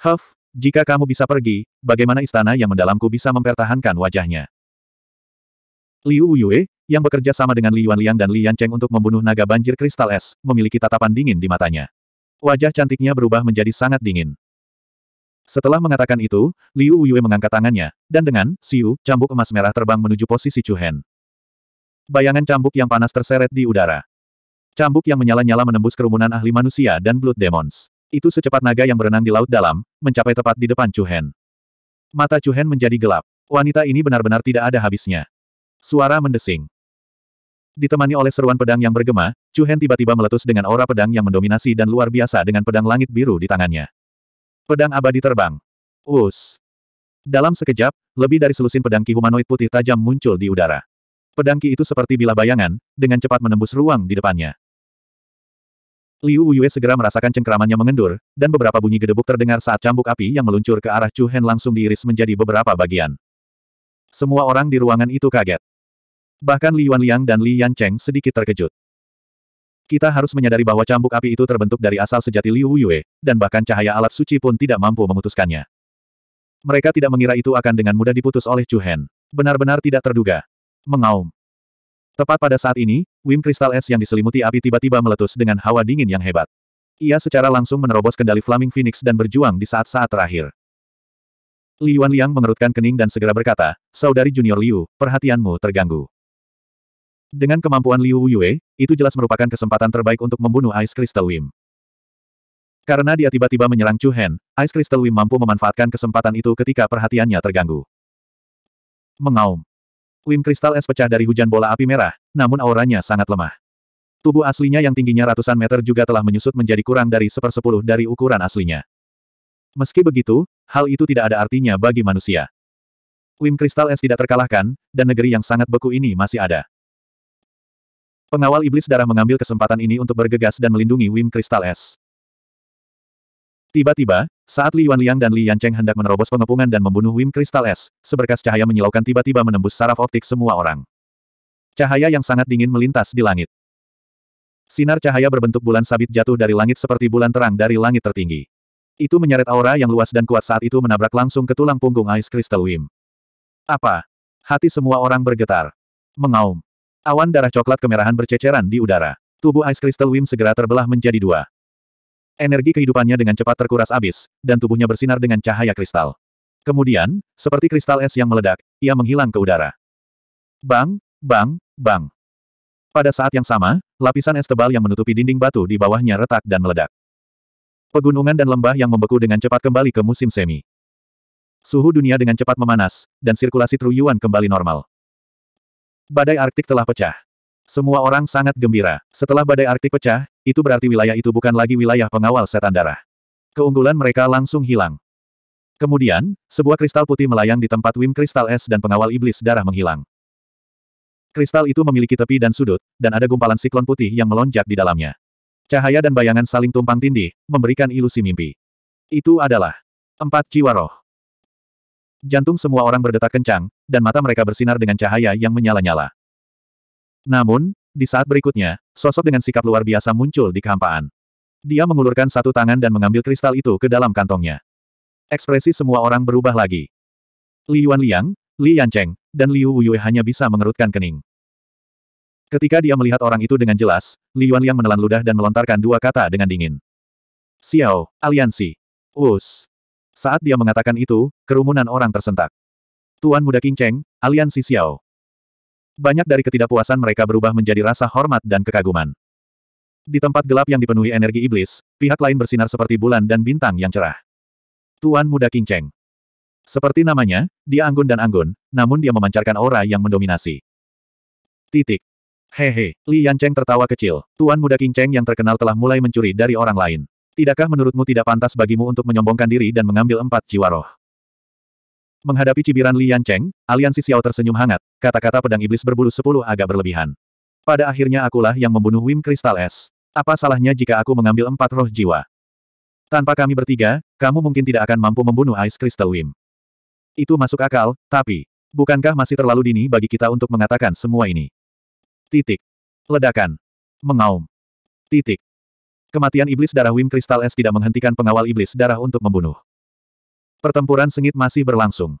S1: Huff, jika kamu bisa pergi, bagaimana istana yang mendalamku bisa mempertahankan wajahnya? Liu Yue, yang bekerja sama dengan Li Liang dan Li Yan Cheng untuk membunuh naga banjir kristal es, memiliki tatapan dingin di matanya. Wajah cantiknya berubah menjadi sangat dingin. Setelah mengatakan itu, Liu Yue mengangkat tangannya, dan dengan, siu, cambuk emas merah terbang menuju posisi Chu Hen. Bayangan cambuk yang panas terseret di udara. Cambuk yang menyala-nyala menembus kerumunan ahli manusia dan Blood Demons. Itu secepat naga yang berenang di laut dalam, mencapai tepat di depan Chu Hen. Mata Chu Hen menjadi gelap. Wanita ini benar-benar tidak ada habisnya. Suara mendesing. Ditemani oleh seruan pedang yang bergema, Chu Hen tiba-tiba meletus dengan aura pedang yang mendominasi dan luar biasa dengan pedang langit biru di tangannya. Pedang abadi terbang. Us. Dalam sekejap, lebih dari selusin pedang ki humanoid putih tajam muncul di udara. Pedang ki itu seperti bila bayangan, dengan cepat menembus ruang di depannya. Liu Uyue segera merasakan cengkeramannya mengendur, dan beberapa bunyi gedebuk terdengar saat cambuk api yang meluncur ke arah Chu Hen langsung diiris menjadi beberapa bagian. Semua orang di ruangan itu kaget. Bahkan Li Yuan Liang dan Li Yan Cheng sedikit terkejut. Kita harus menyadari bahwa cambuk api itu terbentuk dari asal sejati Liu Yue, dan bahkan cahaya alat suci pun tidak mampu memutuskannya. Mereka tidak mengira itu akan dengan mudah diputus oleh Chu Hen. Benar-benar tidak terduga. Mengaum. Tepat pada saat ini, Wim kristal es yang diselimuti api tiba-tiba meletus dengan hawa dingin yang hebat. Ia secara langsung menerobos kendali Flaming Phoenix dan berjuang di saat-saat terakhir. Li Yuan Liang mengerutkan kening dan segera berkata, Saudari Junior Liu, perhatianmu terganggu. Dengan kemampuan Liu Yue, itu jelas merupakan kesempatan terbaik untuk membunuh Ice Crystal Wim. Karena dia tiba-tiba menyerang Chu Hen, Ice Crystal Wim mampu memanfaatkan kesempatan itu ketika perhatiannya terganggu. Mengaum. Wim kristal es pecah dari hujan bola api merah, namun auranya sangat lemah. Tubuh aslinya yang tingginya ratusan meter juga telah menyusut menjadi kurang dari sepersepuluh dari ukuran aslinya. Meski begitu, hal itu tidak ada artinya bagi manusia. Wim kristal es tidak terkalahkan, dan negeri yang sangat beku ini masih ada. Pengawal iblis darah mengambil kesempatan ini untuk bergegas dan melindungi Wim Kristal Es. Tiba-tiba, saat Li Yuan Liang dan Li Yancheng hendak menerobos pengepungan dan membunuh Wim Kristal Es, seberkas cahaya menyilaukan tiba-tiba menembus saraf optik semua orang. Cahaya yang sangat dingin melintas di langit. Sinar cahaya berbentuk bulan sabit jatuh dari langit seperti bulan terang dari langit tertinggi. Itu menyeret aura yang luas dan kuat saat itu menabrak langsung ke tulang punggung Ice Crystal Wim. Apa? Hati semua orang bergetar. Mengaum. Awan darah coklat kemerahan berceceran di udara. Tubuh Ice Crystal Wim segera terbelah menjadi dua. Energi kehidupannya dengan cepat terkuras abis, dan tubuhnya bersinar dengan cahaya kristal. Kemudian, seperti kristal es yang meledak, ia menghilang ke udara. Bang, bang, bang. Pada saat yang sama, lapisan es tebal yang menutupi dinding batu di bawahnya retak dan meledak. Pegunungan dan lembah yang membeku dengan cepat kembali ke musim semi. Suhu dunia dengan cepat memanas, dan sirkulasi Truyuan kembali normal. Badai Arktik telah pecah. Semua orang sangat gembira. Setelah badai Arktik pecah, itu berarti wilayah itu bukan lagi wilayah pengawal setan darah. Keunggulan mereka langsung hilang. Kemudian, sebuah kristal putih melayang di tempat Wim kristal es dan pengawal iblis darah menghilang. Kristal itu memiliki tepi dan sudut, dan ada gumpalan siklon putih yang melonjak di dalamnya. Cahaya dan bayangan saling tumpang tindih, memberikan ilusi mimpi. Itu adalah empat jiwa roh. Jantung semua orang berdetak kencang, dan mata mereka bersinar dengan cahaya yang menyala-nyala. Namun, di saat berikutnya, sosok dengan sikap luar biasa muncul di kehampaan. Dia mengulurkan satu tangan dan mengambil kristal itu ke dalam kantongnya. Ekspresi semua orang berubah lagi. Li Yuan Liang, Li Yancheng, dan Liu Wuyue hanya bisa mengerutkan kening. Ketika dia melihat orang itu dengan jelas, Li Yuan Liang menelan ludah dan melontarkan dua kata dengan dingin. Xiao, aliansi. Us. Saat dia mengatakan itu, kerumunan orang tersentak. Tuan muda King Cheng, aliansi Xiao. Banyak dari ketidakpuasan mereka berubah menjadi rasa hormat dan kekaguman. Di tempat gelap yang dipenuhi energi iblis, pihak lain bersinar seperti bulan dan bintang yang cerah. Tuan muda King Cheng. Seperti namanya, dia anggun dan anggun, namun dia memancarkan aura yang mendominasi. Titik. Hehe, Li Yancheng tertawa kecil. Tuan muda King Cheng yang terkenal telah mulai mencuri dari orang lain. Tidakkah menurutmu tidak pantas bagimu untuk menyombongkan diri dan mengambil empat jiwa roh? Menghadapi cibiran Li Cheng, aliansi Xiao tersenyum hangat, kata-kata pedang iblis berbulu sepuluh agak berlebihan. Pada akhirnya akulah yang membunuh Wim Kristal Es. Apa salahnya jika aku mengambil empat roh jiwa? Tanpa kami bertiga, kamu mungkin tidak akan mampu membunuh Ice Crystal Wim. Itu masuk akal, tapi, bukankah masih terlalu dini bagi kita untuk mengatakan semua ini? Titik. Ledakan. Mengaum. Titik. Kematian iblis darah Wim Kristal Es tidak menghentikan pengawal iblis darah untuk membunuh. Pertempuran sengit masih berlangsung.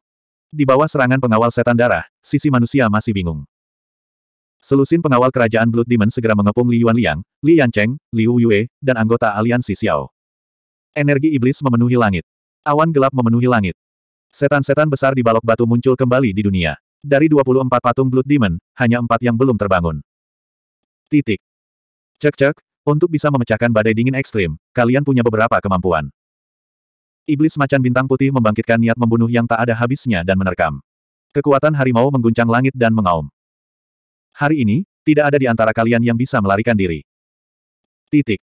S1: Di bawah serangan pengawal setan darah, sisi manusia masih bingung. Selusin pengawal kerajaan Blood Demon segera mengepung Li Yuan Liang, Li Yancheng, Liu Yue, dan anggota aliansi Xiao. Energi iblis memenuhi langit. Awan gelap memenuhi langit. Setan-setan besar di balok batu muncul kembali di dunia. Dari 24 patung Blood Demon, hanya empat yang belum terbangun. Titik. Cek-cek, untuk bisa memecahkan badai dingin ekstrim, kalian punya beberapa kemampuan. Iblis macan bintang putih membangkitkan niat membunuh yang tak ada habisnya dan menerkam. Kekuatan harimau mengguncang langit dan mengaum. Hari ini, tidak ada di antara kalian yang bisa melarikan diri. Titik.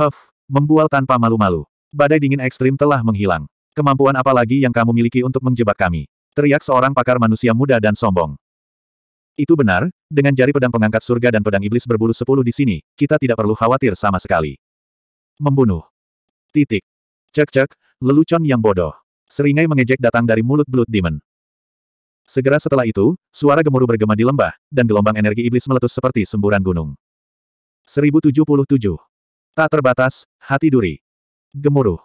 S1: Huff, membual tanpa malu-malu. Badai dingin ekstrim telah menghilang. Kemampuan apa lagi yang kamu miliki untuk menjebak kami? Teriak seorang pakar manusia muda dan sombong. Itu benar, dengan jari pedang pengangkat surga dan pedang iblis berbulu sepuluh di sini, kita tidak perlu khawatir sama sekali. Membunuh. Titik. Cek-cek, lelucon yang bodoh. Seringai mengejek datang dari mulut Blood Demon. Segera setelah itu, suara gemuruh bergema di lembah, dan gelombang energi iblis meletus seperti semburan gunung. 1077. Tak terbatas, hati duri. Gemuruh.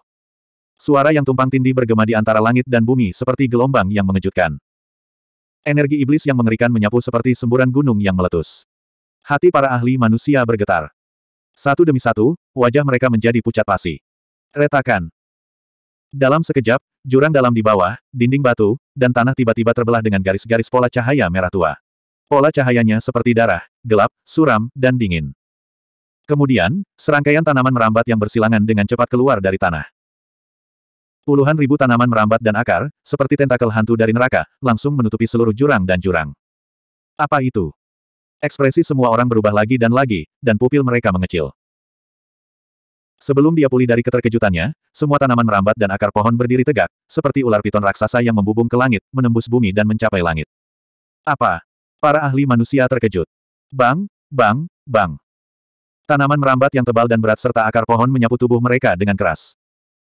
S1: Suara yang tumpang tindih bergema di antara langit dan bumi seperti gelombang yang mengejutkan. Energi iblis yang mengerikan menyapu seperti semburan gunung yang meletus. Hati para ahli manusia bergetar. Satu demi satu, wajah mereka menjadi pucat pasi. Retakan. Dalam sekejap, jurang dalam di bawah, dinding batu, dan tanah tiba-tiba terbelah dengan garis-garis pola cahaya merah tua. Pola cahayanya seperti darah, gelap, suram, dan dingin. Kemudian, serangkaian tanaman merambat yang bersilangan dengan cepat keluar dari tanah. Puluhan ribu tanaman merambat dan akar, seperti tentakel hantu dari neraka, langsung menutupi seluruh jurang dan jurang. Apa itu? Ekspresi semua orang berubah lagi dan lagi, dan pupil mereka mengecil. Sebelum dia pulih dari keterkejutannya, semua tanaman merambat dan akar pohon berdiri tegak, seperti ular piton raksasa yang membubung ke langit, menembus bumi dan mencapai langit. Apa? Para ahli manusia terkejut. Bang, bang, bang. Tanaman merambat yang tebal dan berat serta akar pohon menyapu tubuh mereka dengan keras.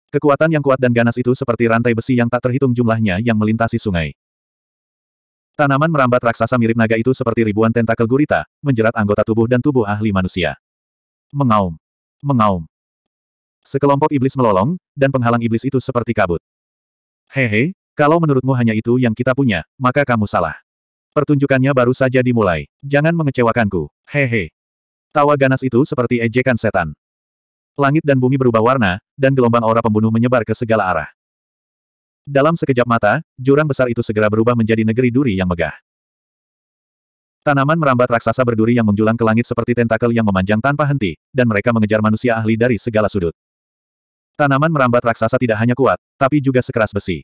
S1: Kekuatan yang kuat dan ganas itu seperti rantai besi yang tak terhitung jumlahnya yang melintasi sungai. Tanaman merambat raksasa mirip naga itu seperti ribuan tentakel gurita, menjerat anggota tubuh dan tubuh ahli manusia. Mengaum. Mengaum. Sekelompok iblis melolong, dan penghalang iblis itu seperti kabut. Hehe, kalau menurutmu hanya itu yang kita punya, maka kamu salah. Pertunjukannya baru saja dimulai. Jangan mengecewakanku. Hehe. Tawa ganas itu seperti ejekan setan langit dan bumi berubah warna, dan gelombang aura pembunuh menyebar ke segala arah. Dalam sekejap mata, jurang besar itu segera berubah menjadi negeri duri yang megah. Tanaman merambat raksasa berduri yang menjulang ke langit seperti tentakel yang memanjang tanpa henti, dan mereka mengejar manusia ahli dari segala sudut. Tanaman merambat raksasa tidak hanya kuat, tapi juga sekeras besi.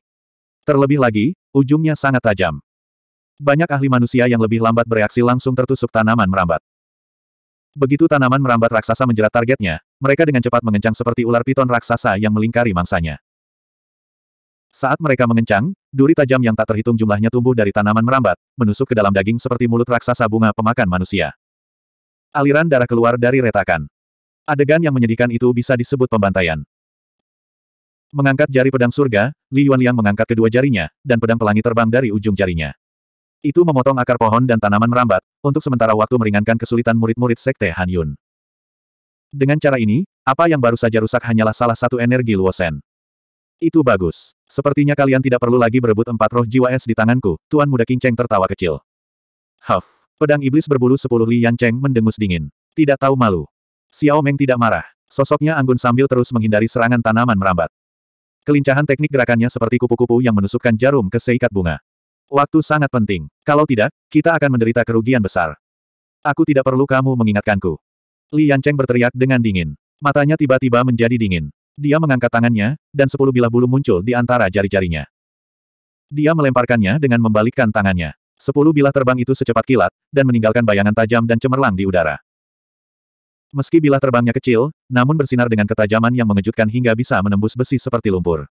S1: Terlebih lagi, ujungnya sangat tajam. Banyak ahli manusia yang lebih lambat bereaksi langsung tertusuk tanaman merambat. Begitu tanaman merambat raksasa menjerat targetnya, mereka dengan cepat mengencang seperti ular piton raksasa yang melingkari mangsanya. Saat mereka mengencang, duri tajam yang tak terhitung jumlahnya tumbuh dari tanaman merambat, menusuk ke dalam daging seperti mulut raksasa bunga pemakan manusia. Aliran darah keluar dari retakan. Adegan yang menyedihkan itu bisa disebut pembantaian. Mengangkat jari pedang surga, Li Yuanliang mengangkat kedua jarinya, dan pedang pelangi terbang dari ujung jarinya. Itu memotong akar pohon dan tanaman merambat, untuk sementara waktu meringankan kesulitan murid-murid Sekte Han Yun. Dengan cara ini, apa yang baru saja rusak hanyalah salah satu energi Luosen. Itu bagus. Sepertinya kalian tidak perlu lagi berebut empat roh jiwa es di tanganku, Tuan Muda King Cheng tertawa kecil. Huff. Pedang iblis berbulu sepuluh Li Yan Cheng mendengus dingin. Tidak tahu malu. Xiao Meng tidak marah. Sosoknya anggun sambil terus menghindari serangan tanaman merambat. Kelincahan teknik gerakannya seperti kupu-kupu yang menusukkan jarum ke seikat bunga. Waktu sangat penting. Kalau tidak, kita akan menderita kerugian besar. Aku tidak perlu kamu mengingatkanku. Li Yancheng berteriak dengan dingin. Matanya tiba-tiba menjadi dingin. Dia mengangkat tangannya, dan sepuluh bilah bulu muncul di antara jari-jarinya. Dia melemparkannya dengan membalikkan tangannya. Sepuluh bilah terbang itu secepat kilat, dan meninggalkan bayangan tajam dan cemerlang di udara. Meski bilah terbangnya kecil, namun bersinar dengan ketajaman yang mengejutkan hingga bisa menembus besi seperti lumpur.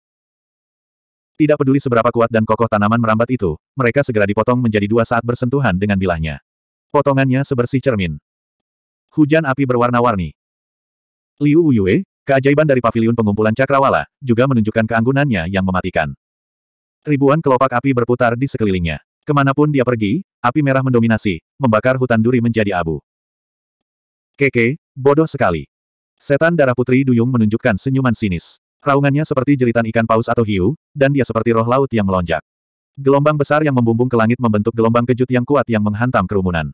S1: Tidak peduli seberapa kuat dan kokoh tanaman merambat itu, mereka segera dipotong menjadi dua saat bersentuhan dengan bilahnya. Potongannya sebersih cermin. Hujan api berwarna-warni. Liu Uyue, keajaiban dari pavilion pengumpulan cakrawala, juga menunjukkan keanggunannya yang mematikan. Ribuan kelopak api berputar di sekelilingnya. Kemanapun dia pergi, api merah mendominasi, membakar hutan duri menjadi abu. Keke, bodoh sekali. Setan darah putri duyung menunjukkan senyuman sinis. Raungannya seperti jeritan ikan paus atau hiu, dan dia seperti roh laut yang melonjak. Gelombang besar yang membumbung ke langit membentuk gelombang kejut yang kuat yang menghantam kerumunan.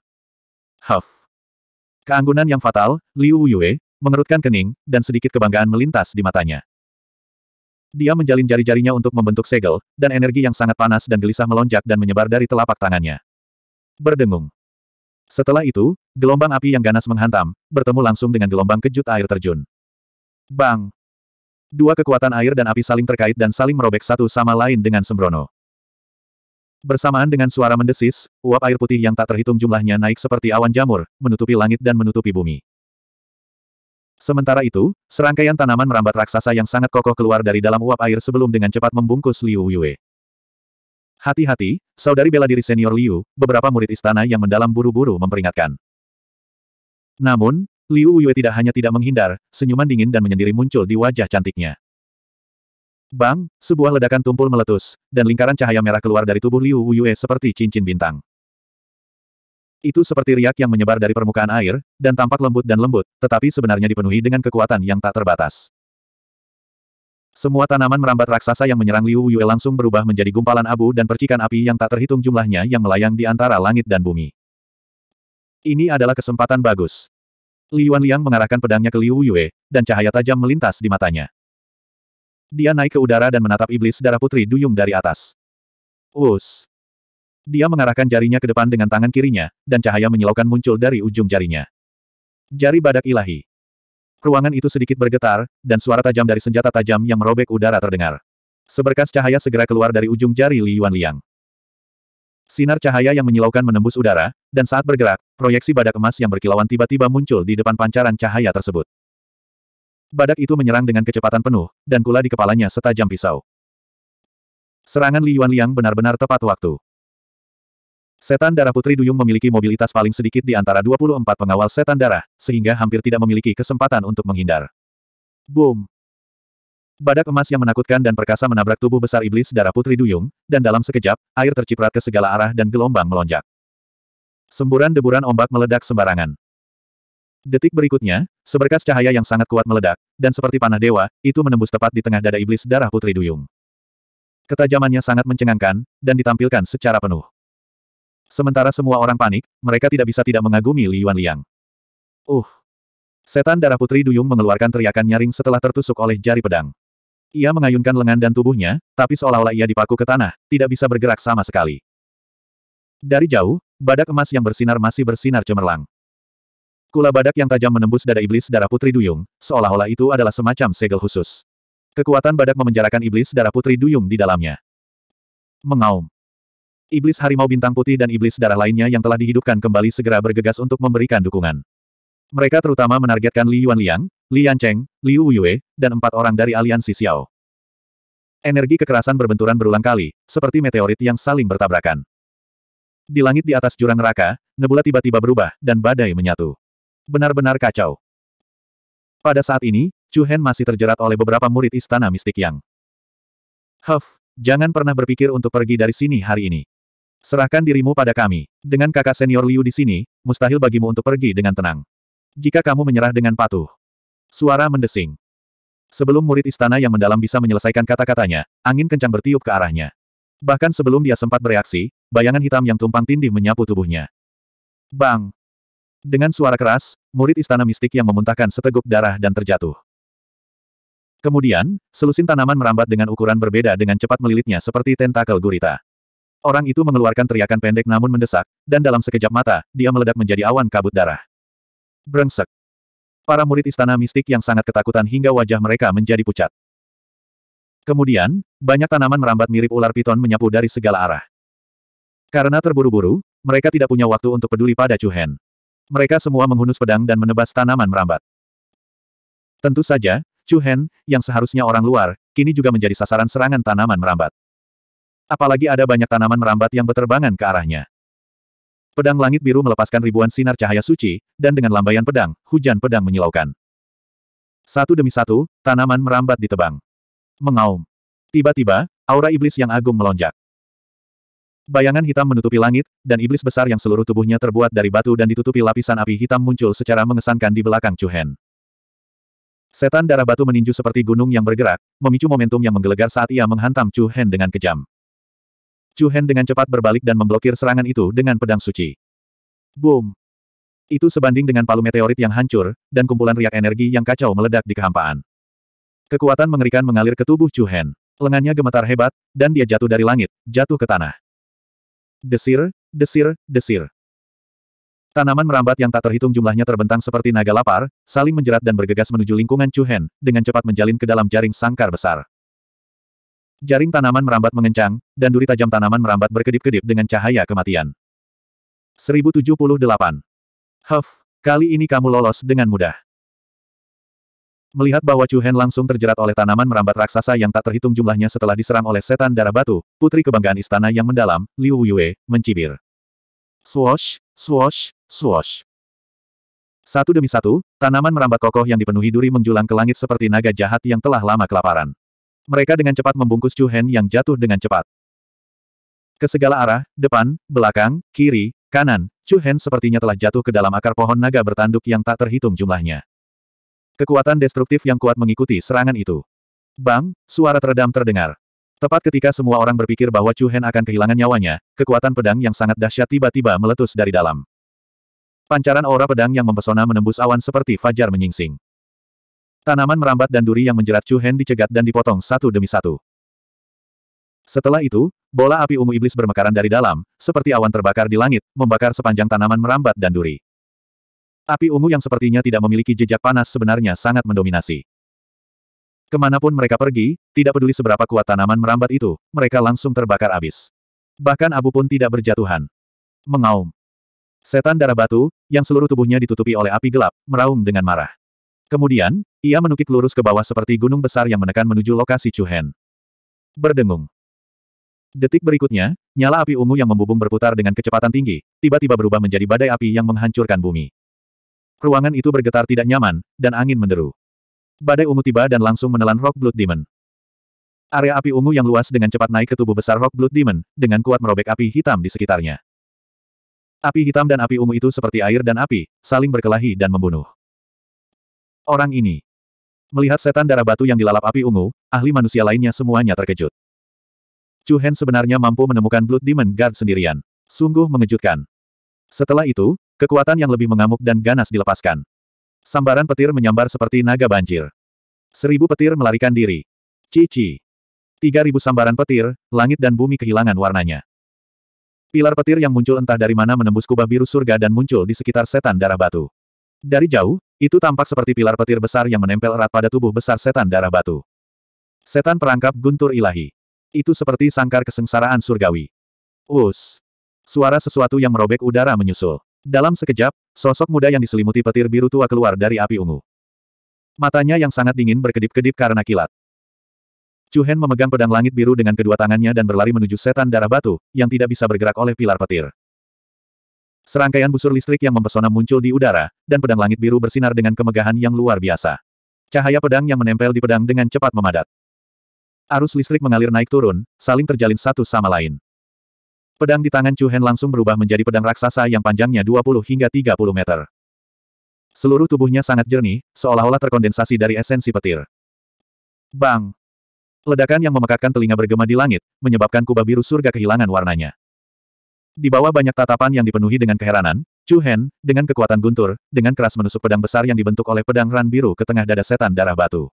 S1: Huff. Keanggunan yang fatal, Liu Yue, mengerutkan kening, dan sedikit kebanggaan melintas di matanya. Dia menjalin jari-jarinya untuk membentuk segel, dan energi yang sangat panas dan gelisah melonjak dan menyebar dari telapak tangannya. Berdengung. Setelah itu, gelombang api yang ganas menghantam, bertemu langsung dengan gelombang kejut air terjun. Bang! Dua kekuatan air dan api saling terkait dan saling merobek satu sama lain dengan sembrono. Bersamaan dengan suara mendesis, uap air putih yang tak terhitung jumlahnya naik seperti awan jamur, menutupi langit dan menutupi bumi. Sementara itu, serangkaian tanaman merambat raksasa yang sangat kokoh keluar dari dalam uap air sebelum dengan cepat membungkus Liu Yue. Hati-hati, saudari bela diri senior Liu, beberapa murid istana yang mendalam buru-buru memperingatkan. Namun, Liu Yue tidak hanya tidak menghindar, senyuman dingin dan menyendiri muncul di wajah cantiknya. Bang, sebuah ledakan tumpul meletus, dan lingkaran cahaya merah keluar dari tubuh Liu Wuyue seperti cincin bintang. Itu seperti riak yang menyebar dari permukaan air, dan tampak lembut dan lembut, tetapi sebenarnya dipenuhi dengan kekuatan yang tak terbatas. Semua tanaman merambat raksasa yang menyerang Liu Yue langsung berubah menjadi gumpalan abu dan percikan api yang tak terhitung jumlahnya yang melayang di antara langit dan bumi. Ini adalah kesempatan bagus. Li Yuan Liang mengarahkan pedangnya ke Liu Yue, dan cahaya tajam melintas di matanya. Dia naik ke udara dan menatap iblis darah putri duyung dari atas. Us. Dia mengarahkan jarinya ke depan dengan tangan kirinya, dan cahaya menyilaukan muncul dari ujung jarinya. Jari badak ilahi. Ruangan itu sedikit bergetar, dan suara tajam dari senjata tajam yang merobek udara terdengar. Seberkas cahaya segera keluar dari ujung jari Li Yuan Liang. Sinar cahaya yang menyilaukan menembus udara, dan saat bergerak, proyeksi badak emas yang berkilauan tiba-tiba muncul di depan pancaran cahaya tersebut. Badak itu menyerang dengan kecepatan penuh, dan kula di kepalanya setajam pisau. Serangan Li Yuan Liang benar-benar tepat waktu. Setan darah Putri Duyung memiliki mobilitas paling sedikit di antara 24 pengawal setan darah, sehingga hampir tidak memiliki kesempatan untuk menghindar. Boom! Badak emas yang menakutkan dan perkasa menabrak tubuh besar iblis darah Putri Duyung, dan dalam sekejap, air terciprat ke segala arah dan gelombang melonjak. Semburan deburan ombak meledak sembarangan. Detik berikutnya, seberkas cahaya yang sangat kuat meledak, dan seperti panah dewa, itu menembus tepat di tengah dada iblis darah Putri Duyung. Ketajamannya sangat mencengangkan, dan ditampilkan secara penuh. Sementara semua orang panik, mereka tidak bisa tidak mengagumi Li Yuan Liang. Uh! Setan darah Putri Duyung mengeluarkan teriakan nyaring setelah tertusuk oleh jari pedang. Ia mengayunkan lengan dan tubuhnya, tapi seolah-olah ia dipaku ke tanah, tidak bisa bergerak sama sekali. Dari jauh, badak emas yang bersinar masih bersinar cemerlang. Kula badak yang tajam menembus dada iblis darah Putri Duyung, seolah-olah itu adalah semacam segel khusus. Kekuatan badak memenjarakan iblis darah Putri Duyung di dalamnya. Mengaum. Iblis harimau bintang putih dan iblis darah lainnya yang telah dihidupkan kembali segera bergegas untuk memberikan dukungan. Mereka terutama menargetkan Li Yuan Liang, Li Yancheng, Liu Yue, dan empat orang dari aliansi Xiao. Energi kekerasan berbenturan berulang kali, seperti meteorit yang saling bertabrakan. Di langit di atas jurang neraka, nebula tiba-tiba berubah, dan badai menyatu. Benar-benar kacau. Pada saat ini, Chu Hen masih terjerat oleh beberapa murid istana mistik yang. Huff, jangan pernah berpikir untuk pergi dari sini hari ini. Serahkan dirimu pada kami. Dengan kakak senior Liu di sini, mustahil bagimu untuk pergi dengan tenang. Jika kamu menyerah dengan patuh. Suara mendesing. Sebelum murid istana yang mendalam bisa menyelesaikan kata-katanya, angin kencang bertiup ke arahnya. Bahkan sebelum dia sempat bereaksi, bayangan hitam yang tumpang tindih menyapu tubuhnya. Bang! Dengan suara keras, murid istana mistik yang memuntahkan seteguk darah dan terjatuh. Kemudian, selusin tanaman merambat dengan ukuran berbeda dengan cepat melilitnya seperti tentakel gurita. Orang itu mengeluarkan teriakan pendek namun mendesak, dan dalam sekejap mata, dia meledak menjadi awan kabut darah. Brengsek. Para murid istana mistik yang sangat ketakutan hingga wajah mereka menjadi pucat. Kemudian, banyak tanaman merambat mirip ular piton menyapu dari segala arah. Karena terburu-buru, mereka tidak punya waktu untuk peduli pada Chu Hen. Mereka semua menghunus pedang dan menebas tanaman merambat. Tentu saja, Chu Hen, yang seharusnya orang luar, kini juga menjadi sasaran serangan tanaman merambat. Apalagi ada banyak tanaman merambat yang berterbangan ke arahnya. Pedang langit biru melepaskan ribuan sinar cahaya suci, dan dengan lambaian pedang, hujan pedang menyilaukan. Satu demi satu, tanaman merambat ditebang. Mengaum. Tiba-tiba, aura iblis yang agung melonjak. Bayangan hitam menutupi langit, dan iblis besar yang seluruh tubuhnya terbuat dari batu dan ditutupi lapisan api hitam muncul secara mengesankan di belakang Chu Hen. Setan darah batu meninju seperti gunung yang bergerak, memicu momentum yang menggelegar saat ia menghantam Chu Hen dengan kejam. Chu Hen dengan cepat berbalik dan memblokir serangan itu dengan pedang suci. Boom! Itu sebanding dengan palu meteorit yang hancur, dan kumpulan riak energi yang kacau meledak di kehampaan. Kekuatan mengerikan mengalir ke tubuh Chu Hen. Lengannya gemetar hebat, dan dia jatuh dari langit, jatuh ke tanah. Desir, desir, desir. Tanaman merambat yang tak terhitung jumlahnya terbentang seperti naga lapar, saling menjerat dan bergegas menuju lingkungan Chuhen, dengan cepat menjalin ke dalam jaring sangkar besar. Jaring tanaman merambat mengencang, dan duri tajam tanaman merambat berkedip-kedip dengan cahaya kematian. 1078. Huff, kali ini kamu lolos dengan mudah. Melihat bahwa Chu Hen langsung terjerat oleh tanaman merambat raksasa yang tak terhitung jumlahnya setelah diserang oleh setan darah batu, putri kebanggaan istana yang mendalam, Liu Yue, mencibir. Swosh, swosh, swosh. Satu demi satu, tanaman merambat kokoh yang dipenuhi duri menjulang ke langit seperti naga jahat yang telah lama kelaparan. Mereka dengan cepat membungkus Chu Hen yang jatuh dengan cepat. Ke segala arah, depan, belakang, kiri, kanan, Chu Hen sepertinya telah jatuh ke dalam akar pohon naga bertanduk yang tak terhitung jumlahnya. Kekuatan destruktif yang kuat mengikuti serangan itu. Bang, suara teredam terdengar. Tepat ketika semua orang berpikir bahwa Chu Hen akan kehilangan nyawanya, kekuatan pedang yang sangat dahsyat tiba-tiba meletus dari dalam. Pancaran aura pedang yang mempesona menembus awan seperti fajar menyingsing. Tanaman merambat dan duri yang menjerat Chu Hen dicegat dan dipotong satu demi satu. Setelah itu, bola api ungu iblis bermekaran dari dalam, seperti awan terbakar di langit, membakar sepanjang tanaman merambat dan duri. Api ungu yang sepertinya tidak memiliki jejak panas sebenarnya sangat mendominasi. Kemanapun mereka pergi, tidak peduli seberapa kuat tanaman merambat itu, mereka langsung terbakar abis. Bahkan abu pun tidak berjatuhan. Mengaum. Setan darah batu, yang seluruh tubuhnya ditutupi oleh api gelap, meraung dengan marah. Kemudian, ia menukik lurus ke bawah seperti gunung besar yang menekan menuju lokasi Chuhen. Berdengung. Detik berikutnya, nyala api ungu yang membubung berputar dengan kecepatan tinggi, tiba-tiba berubah menjadi badai api yang menghancurkan bumi. Ruangan itu bergetar tidak nyaman, dan angin menderu. Badai ungu tiba dan langsung menelan Rock Blood Demon. Area api ungu yang luas dengan cepat naik ke tubuh besar Rock Blood Demon, dengan kuat merobek api hitam di sekitarnya. Api hitam dan api ungu itu seperti air dan api, saling berkelahi dan membunuh. Orang ini. Melihat setan darah batu yang dilalap api ungu, ahli manusia lainnya semuanya terkejut. Chu Hen sebenarnya mampu menemukan Blood Demon Guard sendirian. Sungguh mengejutkan. Setelah itu, kekuatan yang lebih mengamuk dan ganas dilepaskan. Sambaran petir menyambar seperti naga banjir. Seribu petir melarikan diri. Cici. Tiga ribu sambaran petir, langit dan bumi kehilangan warnanya. Pilar petir yang muncul entah dari mana menembus kubah biru surga dan muncul di sekitar setan darah batu. Dari jauh, itu tampak seperti pilar petir besar yang menempel erat pada tubuh besar setan darah batu. Setan perangkap guntur ilahi. Itu seperti sangkar kesengsaraan surgawi. Us. Suara sesuatu yang merobek udara menyusul. Dalam sekejap, sosok muda yang diselimuti petir biru tua keluar dari api ungu. Matanya yang sangat dingin berkedip-kedip karena kilat. Cuhen memegang pedang langit biru dengan kedua tangannya dan berlari menuju setan darah batu, yang tidak bisa bergerak oleh pilar petir. Serangkaian busur listrik yang mempesona muncul di udara, dan pedang langit biru bersinar dengan kemegahan yang luar biasa. Cahaya pedang yang menempel di pedang dengan cepat memadat. Arus listrik mengalir naik turun, saling terjalin satu sama lain. Pedang di tangan Chu Hen langsung berubah menjadi pedang raksasa yang panjangnya 20 hingga 30 meter. Seluruh tubuhnya sangat jernih, seolah-olah terkondensasi dari esensi petir. Bang! Ledakan yang memekakkan telinga bergema di langit, menyebabkan kubah biru surga kehilangan warnanya. Di bawah banyak tatapan yang dipenuhi dengan keheranan, Chu Hen, dengan kekuatan guntur, dengan keras menusuk pedang besar yang dibentuk oleh pedang ran biru ke tengah dada setan darah batu.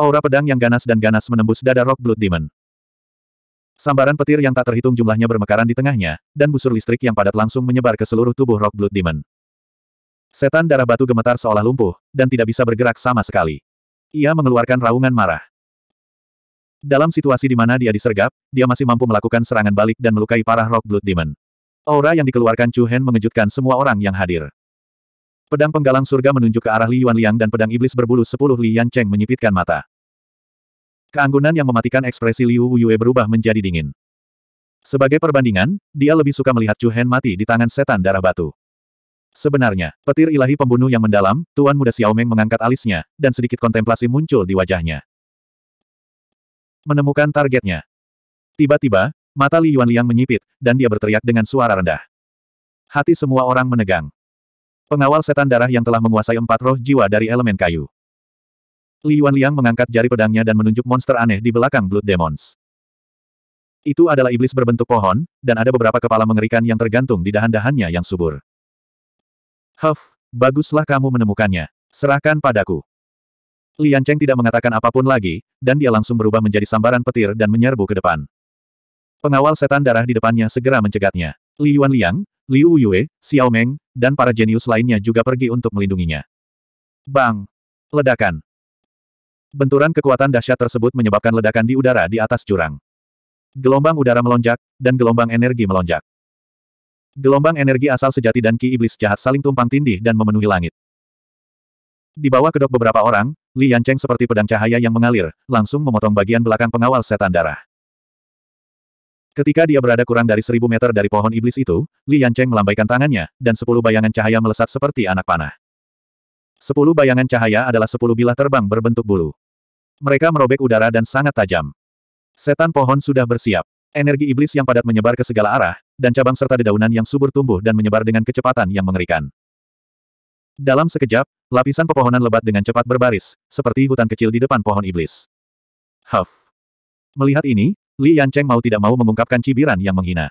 S1: Aura pedang yang ganas dan ganas menembus dada Rock Blood Demon. Sambaran petir yang tak terhitung jumlahnya bermekaran di tengahnya, dan busur listrik yang padat langsung menyebar ke seluruh tubuh Rock Blood Demon. Setan darah batu gemetar seolah lumpuh, dan tidak bisa bergerak sama sekali. Ia mengeluarkan raungan marah. Dalam situasi di mana dia disergap, dia masih mampu melakukan serangan balik dan melukai parah Rock Blood Demon. Aura yang dikeluarkan Chu Hen mengejutkan semua orang yang hadir. Pedang penggalang surga menunjuk ke arah Li Yuan Liang dan pedang iblis berbulu sepuluh Li Yan Cheng menyipitkan mata. Keanggunan yang mematikan ekspresi Liu Yue berubah menjadi dingin. Sebagai perbandingan, dia lebih suka melihat Chu Hen mati di tangan setan darah batu. Sebenarnya, petir ilahi pembunuh yang mendalam, Tuan Muda Xiao Xiaomeng mengangkat alisnya, dan sedikit kontemplasi muncul di wajahnya. Menemukan targetnya. Tiba-tiba, mata Li Yuan Liang menyipit, dan dia berteriak dengan suara rendah. Hati semua orang menegang. Pengawal setan darah yang telah menguasai empat roh jiwa dari elemen kayu. Li Liang mengangkat jari pedangnya dan menunjuk monster aneh di belakang Blood Demons. Itu adalah iblis berbentuk pohon, dan ada beberapa kepala mengerikan yang tergantung di dahan-dahannya yang subur. Huff, baguslah kamu menemukannya. Serahkan padaku. Lian Cheng tidak mengatakan apapun lagi, dan dia langsung berubah menjadi sambaran petir dan menyerbu ke depan. Pengawal setan darah di depannya segera mencegatnya. Li Liang, Liu Yue, Xiao Meng, dan para jenius lainnya juga pergi untuk melindunginya. Bang! Ledakan! Benturan kekuatan dahsyat tersebut menyebabkan ledakan di udara di atas jurang. Gelombang udara melonjak, dan gelombang energi melonjak. Gelombang energi asal sejati dan ki iblis jahat saling tumpang tindih dan memenuhi langit. Di bawah kedok beberapa orang, Li Yancheng seperti pedang cahaya yang mengalir, langsung memotong bagian belakang pengawal setan darah. Ketika dia berada kurang dari seribu meter dari pohon iblis itu, Li Yancheng melambaikan tangannya, dan sepuluh bayangan cahaya melesat seperti anak panah. Sepuluh bayangan cahaya adalah sepuluh bilah terbang berbentuk bulu. Mereka merobek udara dan sangat tajam. Setan pohon sudah bersiap. Energi iblis yang padat menyebar ke segala arah, dan cabang serta dedaunan yang subur tumbuh dan menyebar dengan kecepatan yang mengerikan. Dalam sekejap, lapisan pepohonan lebat dengan cepat berbaris, seperti hutan kecil di depan pohon iblis. Huff. Melihat ini, Li Yancheng mau tidak mau mengungkapkan cibiran yang menghina.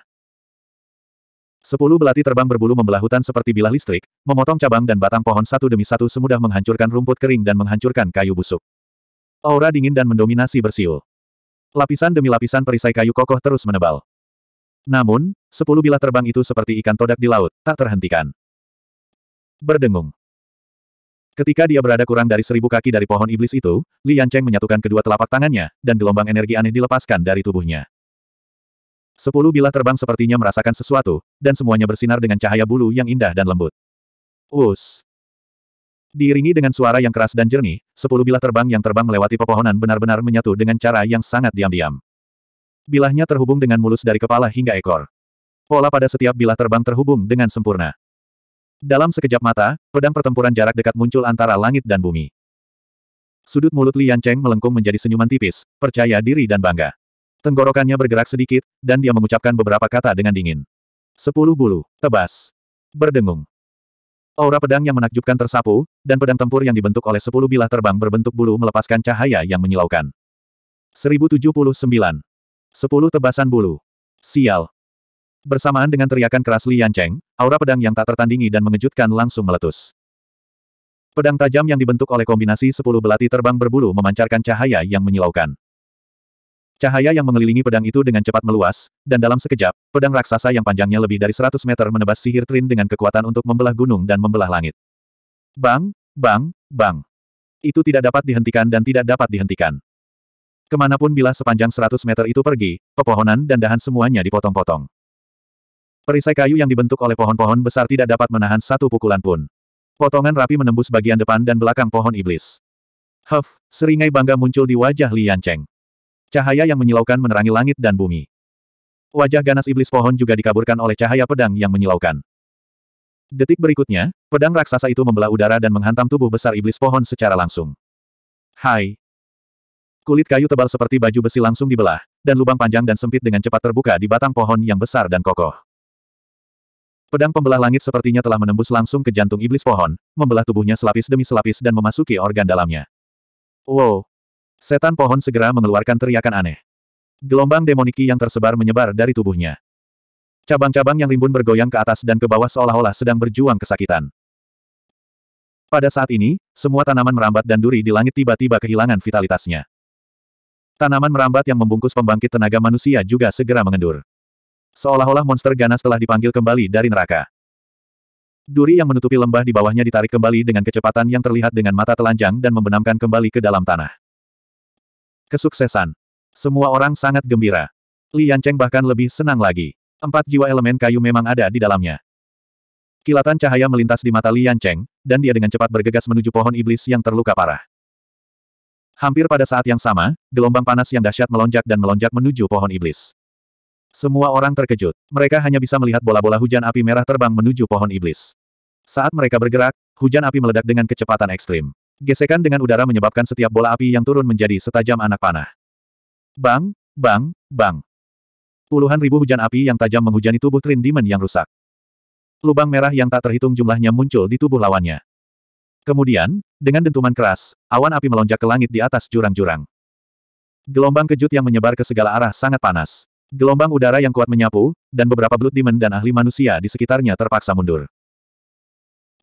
S1: Sepuluh belati terbang berbulu membelah hutan seperti bilah listrik, memotong cabang dan batang pohon satu demi satu semudah menghancurkan rumput kering dan menghancurkan kayu busuk. Aura dingin dan mendominasi bersiul. Lapisan demi lapisan perisai kayu kokoh terus menebal. Namun, sepuluh bilah terbang itu seperti ikan todak di laut, tak terhentikan. Berdengung. Ketika dia berada kurang dari seribu kaki dari pohon iblis itu, Li Yancheng menyatukan kedua telapak tangannya, dan gelombang energi aneh dilepaskan dari tubuhnya. Sepuluh bilah terbang sepertinya merasakan sesuatu, dan semuanya bersinar dengan cahaya bulu yang indah dan lembut. Us! Diiringi dengan suara yang keras dan jernih, sepuluh bilah terbang yang terbang melewati pepohonan benar-benar menyatu dengan cara yang sangat diam-diam. Bilahnya terhubung dengan mulus dari kepala hingga ekor. Pola pada setiap bilah terbang terhubung dengan sempurna. Dalam sekejap mata, pedang pertempuran jarak dekat muncul antara langit dan bumi. Sudut mulut Lian Cheng melengkung menjadi senyuman tipis, percaya diri dan bangga. Tenggorokannya bergerak sedikit, dan dia mengucapkan beberapa kata dengan dingin. Sepuluh bulu, tebas, berdengung. Aura pedang yang menakjubkan tersapu, dan pedang tempur yang dibentuk oleh sepuluh bilah terbang berbentuk bulu melepaskan cahaya yang menyilaukan. 1079. Sepuluh tebasan bulu. Sial. Bersamaan dengan teriakan keras Li Yancheng, aura pedang yang tak tertandingi dan mengejutkan langsung meletus. Pedang tajam yang dibentuk oleh kombinasi sepuluh belati terbang berbulu memancarkan cahaya yang menyilaukan. Cahaya yang mengelilingi pedang itu dengan cepat meluas, dan dalam sekejap, pedang raksasa yang panjangnya lebih dari 100 meter menebas sihir Trin dengan kekuatan untuk membelah gunung dan membelah langit. Bang, bang, bang. Itu tidak dapat dihentikan dan tidak dapat dihentikan. Kemanapun bila sepanjang 100 meter itu pergi, pepohonan dan dahan semuanya dipotong-potong. Perisai kayu yang dibentuk oleh pohon-pohon besar tidak dapat menahan satu pukulan pun. Potongan rapi menembus bagian depan dan belakang pohon iblis. Huff, seringai bangga muncul di wajah Li Yancheng. Cahaya yang menyilaukan menerangi langit dan bumi. Wajah ganas iblis pohon juga dikaburkan oleh cahaya pedang yang menyilaukan. Detik berikutnya, pedang raksasa itu membelah udara dan menghantam tubuh besar iblis pohon secara langsung. Hai. Kulit kayu tebal seperti baju besi langsung dibelah, dan lubang panjang dan sempit dengan cepat terbuka di batang pohon yang besar dan kokoh. Pedang pembelah langit sepertinya telah menembus langsung ke jantung iblis pohon, membelah tubuhnya selapis demi selapis dan memasuki organ dalamnya. Wow, Setan pohon segera mengeluarkan teriakan aneh. Gelombang demoniki yang tersebar menyebar dari tubuhnya. Cabang-cabang yang rimbun bergoyang ke atas dan ke bawah seolah-olah sedang berjuang kesakitan. Pada saat ini, semua tanaman merambat dan duri di langit tiba-tiba kehilangan vitalitasnya. Tanaman merambat yang membungkus pembangkit tenaga manusia juga segera mengendur. Seolah-olah monster ganas telah dipanggil kembali dari neraka. Duri yang menutupi lembah di bawahnya ditarik kembali dengan kecepatan yang terlihat dengan mata telanjang dan membenamkan kembali ke dalam tanah. Kesuksesan. Semua orang sangat gembira. Li Yancheng bahkan lebih senang lagi. Empat jiwa elemen kayu memang ada di dalamnya. Kilatan cahaya melintas di mata Li Yancheng, dan dia dengan cepat bergegas menuju pohon iblis yang terluka parah. Hampir pada saat yang sama, gelombang panas yang dahsyat melonjak dan melonjak menuju pohon iblis. Semua orang terkejut. Mereka hanya bisa melihat bola-bola hujan api merah terbang menuju pohon iblis. Saat mereka bergerak, hujan api meledak dengan kecepatan ekstrim. Gesekan dengan udara menyebabkan setiap bola api yang turun menjadi setajam anak panah. Bang, bang, bang. Puluhan ribu hujan api yang tajam menghujani tubuh Trin Demon yang rusak. Lubang merah yang tak terhitung jumlahnya muncul di tubuh lawannya. Kemudian, dengan dentuman keras, awan api melonjak ke langit di atas jurang-jurang. Gelombang kejut yang menyebar ke segala arah sangat panas. Gelombang udara yang kuat menyapu, dan beberapa Blood Demon dan ahli manusia di sekitarnya terpaksa mundur.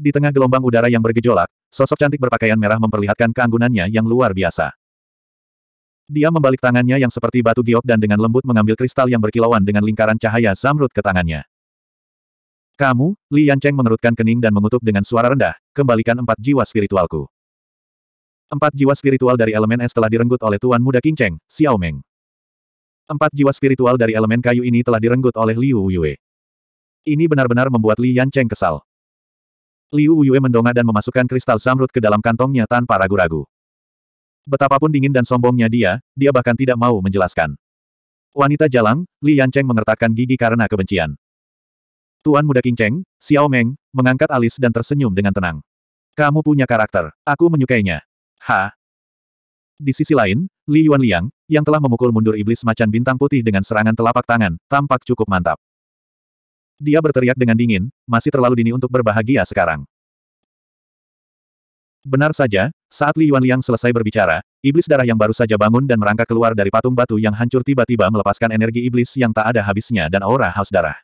S1: Di tengah gelombang udara yang bergejolak, sosok cantik berpakaian merah memperlihatkan keanggunannya yang luar biasa. Dia membalik tangannya yang seperti batu giok dan dengan lembut mengambil kristal yang berkilauan dengan lingkaran cahaya zamrud ke tangannya. Kamu, Li Yancheng mengerutkan kening dan mengutuk dengan suara rendah, kembalikan empat jiwa spiritualku. Empat jiwa spiritual dari elemen es telah direnggut oleh Tuan Muda Cheng, Xiao Meng. Empat jiwa spiritual dari elemen kayu ini telah direnggut oleh Liu Yue. Ini benar-benar membuat Li Yancheng kesal. Liu Yue mendongak dan memasukkan kristal zamrud ke dalam kantongnya tanpa ragu-ragu. Betapapun dingin dan sombongnya dia, dia bahkan tidak mau menjelaskan. Wanita jalang, Li Yancheng mengertakkan gigi karena kebencian. Tuan muda King Cheng, Xiao Meng, mengangkat alis dan tersenyum dengan tenang. Kamu punya karakter, aku menyukainya. Ha? Di sisi lain, Li Yuan Liang, yang telah memukul mundur iblis macan bintang putih dengan serangan telapak tangan, tampak cukup mantap. Dia berteriak dengan dingin, masih terlalu dini untuk berbahagia sekarang. Benar saja, saat Li Liang selesai berbicara, iblis darah yang baru saja bangun dan merangkak keluar dari patung batu yang hancur tiba-tiba melepaskan energi iblis yang tak ada habisnya dan aura haus darah.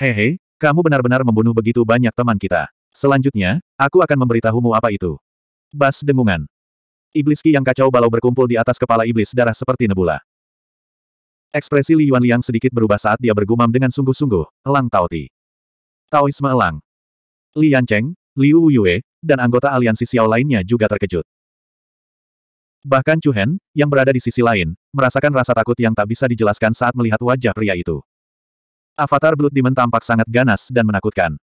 S1: Hehe, kamu benar-benar membunuh begitu banyak teman kita. Selanjutnya, aku akan memberitahumu apa itu. Bas dengungan. Iblis ki yang kacau balau berkumpul di atas kepala iblis darah seperti nebula. Ekspresi Li Yuan Liang sedikit berubah saat dia bergumam dengan sungguh-sungguh, Elang Tao Ti. Taoisme Elang. Li Yan Yancheng, Liu Yue, dan anggota aliansi Xiao lainnya juga terkejut. Bahkan Chu Hen, yang berada di sisi lain, merasakan rasa takut yang tak bisa dijelaskan saat melihat wajah pria itu. Avatar Blood Demon tampak sangat ganas dan menakutkan.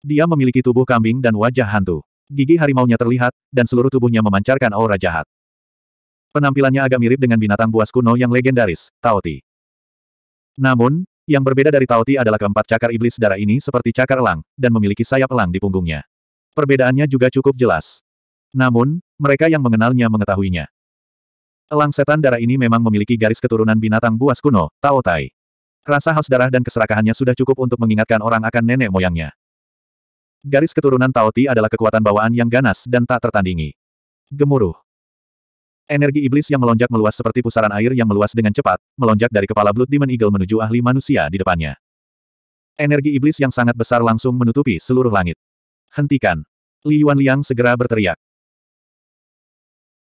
S1: Dia memiliki tubuh kambing dan wajah hantu. Gigi harimaunya terlihat, dan seluruh tubuhnya memancarkan aura jahat. Penampilannya agak mirip dengan binatang buas kuno yang legendaris, Taoti. Namun, yang berbeda dari Taoti adalah keempat cakar iblis darah ini seperti cakar elang, dan memiliki sayap elang di punggungnya. Perbedaannya juga cukup jelas. Namun, mereka yang mengenalnya mengetahuinya. Elang setan darah ini memang memiliki garis keturunan binatang buas kuno, Taotai. Rasa haus darah dan keserakahannya sudah cukup untuk mengingatkan orang akan nenek moyangnya. Garis keturunan Taoti adalah kekuatan bawaan yang ganas dan tak tertandingi. Gemuruh. Energi iblis yang melonjak meluas seperti pusaran air yang meluas dengan cepat, melonjak dari kepala Blood Demon Eagle menuju ahli manusia di depannya. Energi iblis yang sangat besar langsung menutupi seluruh langit. Hentikan. Li Yuan Liang segera berteriak.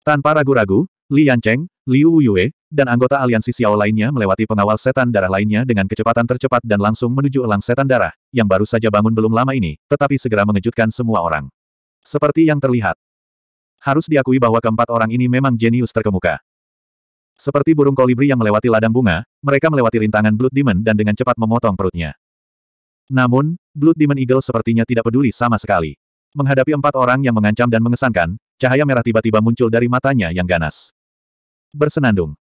S1: Tanpa ragu-ragu, Li Yancheng, Liu Yue, dan anggota aliansi Xiao lainnya melewati pengawal setan darah lainnya dengan kecepatan tercepat dan langsung menuju elang setan darah, yang baru saja bangun belum lama ini, tetapi segera mengejutkan semua orang. Seperti yang terlihat, harus diakui bahwa keempat orang ini memang jenius terkemuka. Seperti burung kolibri yang melewati ladang bunga, mereka melewati rintangan Blood Demon dan dengan cepat memotong perutnya. Namun, Blood Demon Eagle sepertinya tidak peduli sama sekali. Menghadapi empat orang yang mengancam dan mengesankan, cahaya merah tiba-tiba muncul dari matanya yang ganas. Bersenandung.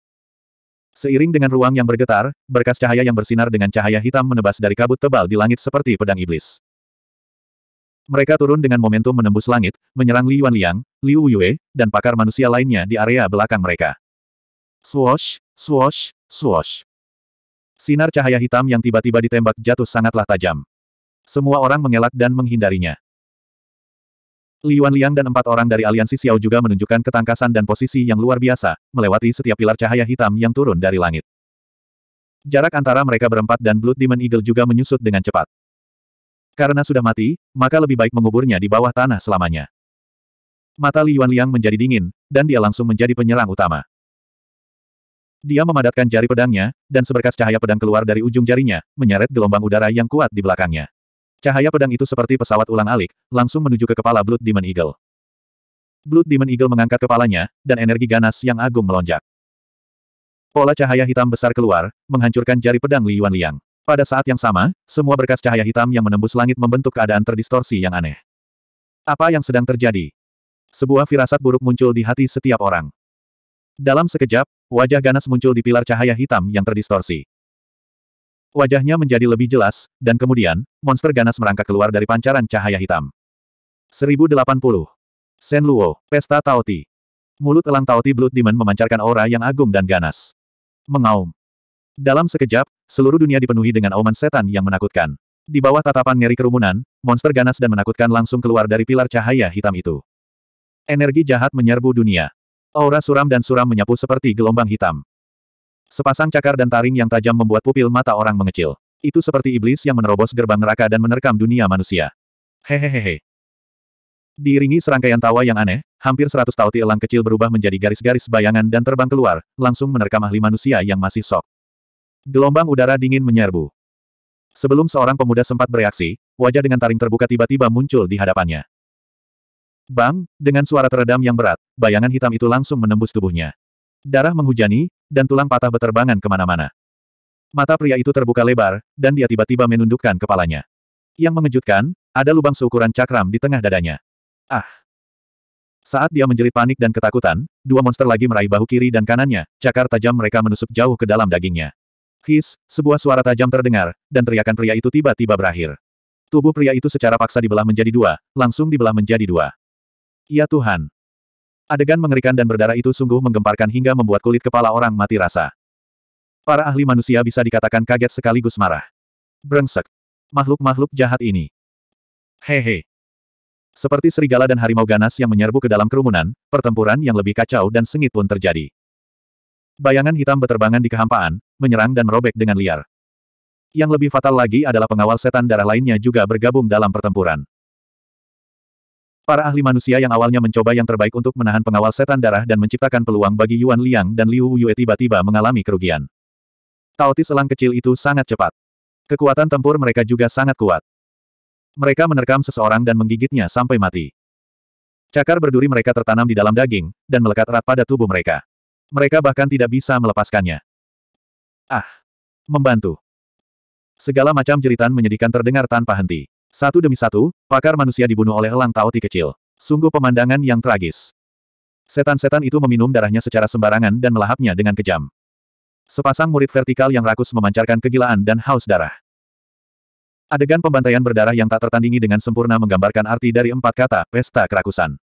S1: Seiring dengan ruang yang bergetar, berkas cahaya yang bersinar dengan cahaya hitam menebas dari kabut tebal di langit seperti pedang iblis. Mereka turun dengan momentum menembus langit, menyerang Li Yuan Liang, Liu Yue, dan pakar manusia lainnya di area belakang mereka. Swoosh, swoosh, swoosh. Sinar cahaya hitam yang tiba-tiba ditembak jatuh sangatlah tajam. Semua orang mengelak dan menghindarinya. Li Yuan Liang dan empat orang dari aliansi Xiao juga menunjukkan ketangkasan dan posisi yang luar biasa, melewati setiap pilar cahaya hitam yang turun dari langit. Jarak antara mereka berempat dan Blood Demon Eagle juga menyusut dengan cepat. Karena sudah mati, maka lebih baik menguburnya di bawah tanah selamanya. Mata Li Yuan Liang menjadi dingin, dan dia langsung menjadi penyerang utama. Dia memadatkan jari pedangnya, dan seberkas cahaya pedang keluar dari ujung jarinya, menyeret gelombang udara yang kuat di belakangnya. Cahaya pedang itu seperti pesawat ulang-alik, langsung menuju ke kepala Blood Demon Eagle. Blood Demon Eagle mengangkat kepalanya, dan energi ganas yang agung melonjak. Pola cahaya hitam besar keluar, menghancurkan jari pedang Li Yuan Liang. Pada saat yang sama, semua berkas cahaya hitam yang menembus langit membentuk keadaan terdistorsi yang aneh. Apa yang sedang terjadi? Sebuah firasat buruk muncul di hati setiap orang. Dalam sekejap, wajah ganas muncul di pilar cahaya hitam yang terdistorsi. Wajahnya menjadi lebih jelas, dan kemudian, monster ganas merangkak keluar dari pancaran cahaya hitam. 1080. Sen Luo, Pesta Taoti. Mulut elang Taoti Blood Demon memancarkan aura yang agung dan ganas. Mengaum. Dalam sekejap, seluruh dunia dipenuhi dengan auman setan yang menakutkan. Di bawah tatapan ngeri kerumunan, monster ganas dan menakutkan langsung keluar dari pilar cahaya hitam itu. Energi jahat menyerbu dunia. Aura suram dan suram menyapu seperti gelombang hitam. Sepasang cakar dan taring yang tajam membuat pupil mata orang mengecil. Itu seperti iblis yang menerobos gerbang neraka dan menerkam dunia manusia. Hehehehe. Diiringi serangkaian tawa yang aneh, hampir seratus tauti elang kecil berubah menjadi garis-garis bayangan dan terbang keluar, langsung menerkam ahli manusia yang masih sok. Gelombang udara dingin menyerbu. Sebelum seorang pemuda sempat bereaksi, wajah dengan taring terbuka tiba-tiba muncul di hadapannya. Bang, dengan suara teredam yang berat, bayangan hitam itu langsung menembus tubuhnya. Darah menghujani, dan tulang patah beterbangan kemana-mana. Mata pria itu terbuka lebar, dan dia tiba-tiba menundukkan kepalanya. Yang mengejutkan, ada lubang seukuran cakram di tengah dadanya. Ah! Saat dia menjerit panik dan ketakutan, dua monster lagi meraih bahu kiri dan kanannya, cakar tajam mereka menusuk jauh ke dalam dagingnya. His, sebuah suara tajam terdengar, dan teriakan pria itu tiba-tiba berakhir. Tubuh pria itu secara paksa dibelah menjadi dua, langsung dibelah menjadi dua. Ya Tuhan! Adegan mengerikan dan berdarah itu sungguh menggemparkan hingga membuat kulit kepala orang mati rasa. Para ahli manusia bisa dikatakan kaget sekaligus marah. Brengsek! Makhluk-makhluk jahat ini. Hehe. Seperti serigala dan harimau ganas yang menyerbu ke dalam kerumunan, pertempuran yang lebih kacau dan sengit pun terjadi. Bayangan hitam beterbangan di kehampaan, menyerang dan merobek dengan liar. Yang lebih fatal lagi adalah pengawal setan darah lainnya juga bergabung dalam pertempuran. Para ahli manusia yang awalnya mencoba yang terbaik untuk menahan pengawal setan darah dan menciptakan peluang bagi Yuan Liang dan Liu Yue tiba-tiba mengalami kerugian. Tauti selang kecil itu sangat cepat. Kekuatan tempur mereka juga sangat kuat. Mereka menerkam seseorang dan menggigitnya sampai mati. Cakar berduri mereka tertanam di dalam daging, dan melekat erat pada tubuh mereka. Mereka bahkan tidak bisa melepaskannya. Ah! Membantu. Segala macam jeritan menyedihkan terdengar tanpa henti. Satu demi satu, pakar manusia dibunuh oleh elang Taoti kecil. Sungguh pemandangan yang tragis. Setan-setan itu meminum darahnya secara sembarangan dan melahapnya dengan kejam. Sepasang murid vertikal yang rakus memancarkan kegilaan dan haus darah. Adegan pembantaian berdarah yang tak tertandingi dengan sempurna menggambarkan arti dari empat kata, pesta kerakusan.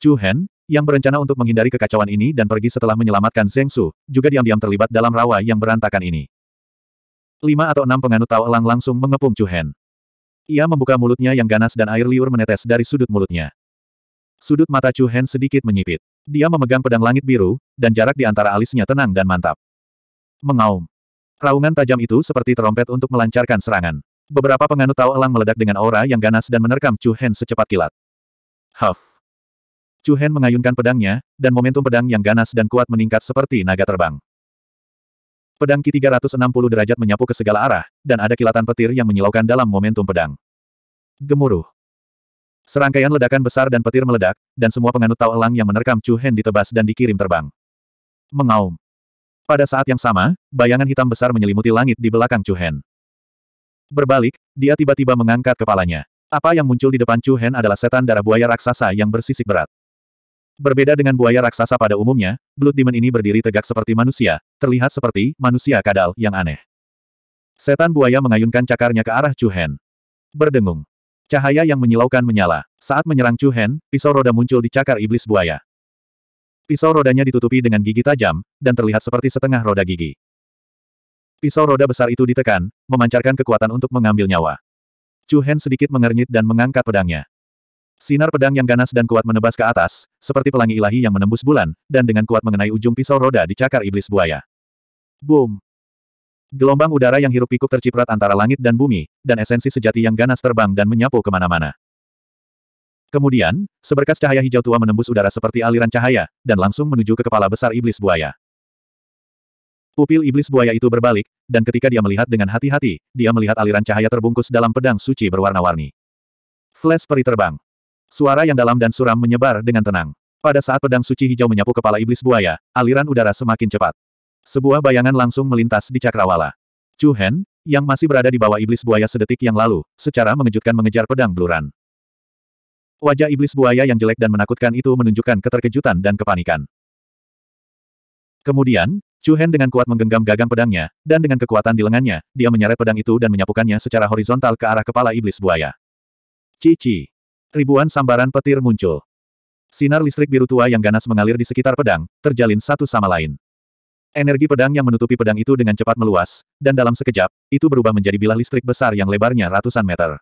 S1: Chu Hen, yang berencana untuk menghindari kekacauan ini dan pergi setelah menyelamatkan Zeng Su, juga diam-diam terlibat dalam rawa yang berantakan ini. Lima atau enam penganut Tao Elang langsung mengepung Chu Hen. Ia membuka mulutnya yang ganas dan air liur menetes dari sudut mulutnya. Sudut mata Chu Hen sedikit menyipit. Dia memegang pedang langit biru, dan jarak di antara alisnya tenang dan mantap. Mengaum. Raungan tajam itu seperti terompet untuk melancarkan serangan. Beberapa penganut Tao Elang meledak dengan aura yang ganas dan menerkam Chu Hen secepat kilat. Huff. Chu Hen mengayunkan pedangnya, dan momentum pedang yang ganas dan kuat meningkat seperti naga terbang. Pedang Ki 360 derajat menyapu ke segala arah, dan ada kilatan petir yang menyilaukan dalam momentum pedang. Gemuruh. Serangkaian ledakan besar dan petir meledak, dan semua penganut Tao Elang yang menerkam Chu Hen ditebas dan dikirim terbang. Mengaum. Pada saat yang sama, bayangan hitam besar menyelimuti langit di belakang Chu Hen. Berbalik, dia tiba-tiba mengangkat kepalanya. Apa yang muncul di depan Chu Hen adalah setan darah buaya raksasa yang bersisik berat. Berbeda dengan buaya raksasa pada umumnya, Blood Demon ini berdiri tegak seperti manusia, terlihat seperti manusia kadal yang aneh. Setan buaya mengayunkan cakarnya ke arah Chu Hen. Berdengung. Cahaya yang menyilaukan menyala. Saat menyerang Chu Hen, pisau roda muncul di cakar iblis buaya. Pisau rodanya ditutupi dengan gigi tajam, dan terlihat seperti setengah roda gigi. Pisau roda besar itu ditekan, memancarkan kekuatan untuk mengambil nyawa. Chu Hen sedikit mengernyit dan mengangkat pedangnya. Sinar pedang yang ganas dan kuat menebas ke atas, seperti pelangi ilahi yang menembus bulan, dan dengan kuat mengenai ujung pisau roda di cakar iblis buaya. Boom! Gelombang udara yang hirup pikuk terciprat antara langit dan bumi, dan esensi sejati yang ganas terbang dan menyapu kemana-mana. Kemudian, seberkas cahaya hijau tua menembus udara seperti aliran cahaya, dan langsung menuju ke kepala besar iblis buaya. Pupil iblis buaya itu berbalik, dan ketika dia melihat dengan hati-hati, dia melihat aliran cahaya terbungkus dalam pedang suci berwarna-warni. Flash peri terbang. Suara yang dalam dan suram menyebar dengan tenang. Pada saat pedang suci hijau menyapu kepala iblis buaya, aliran udara semakin cepat. Sebuah bayangan langsung melintas di cakrawala. Chu Hen, yang masih berada di bawah iblis buaya sedetik yang lalu, secara mengejutkan mengejar pedang bluran. Wajah iblis buaya yang jelek dan menakutkan itu menunjukkan keterkejutan dan kepanikan. Kemudian, Chu Hen dengan kuat menggenggam gagang pedangnya, dan dengan kekuatan di lengannya, dia menyeret pedang itu dan menyapukannya secara horizontal ke arah kepala iblis buaya. Cici. Ribuan sambaran petir muncul. Sinar listrik biru tua yang ganas mengalir di sekitar pedang, terjalin satu sama lain. Energi pedang yang menutupi pedang itu dengan cepat meluas, dan dalam sekejap, itu berubah menjadi bilah listrik besar yang lebarnya ratusan meter.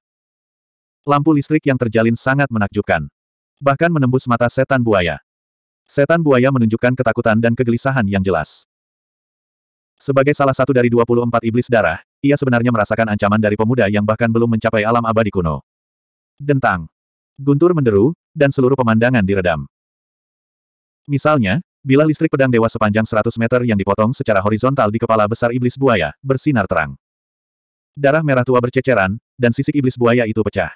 S1: Lampu listrik yang terjalin sangat menakjubkan. Bahkan menembus mata setan buaya. Setan buaya menunjukkan ketakutan dan kegelisahan yang jelas. Sebagai salah satu dari 24 iblis darah, ia sebenarnya merasakan ancaman dari pemuda yang bahkan belum mencapai alam abadi kuno. Dentang. Guntur menderu, dan seluruh pemandangan diredam. Misalnya, bila listrik pedang dewa sepanjang 100 meter yang dipotong secara horizontal di kepala besar iblis buaya, bersinar terang. Darah merah tua berceceran, dan sisik iblis buaya itu pecah.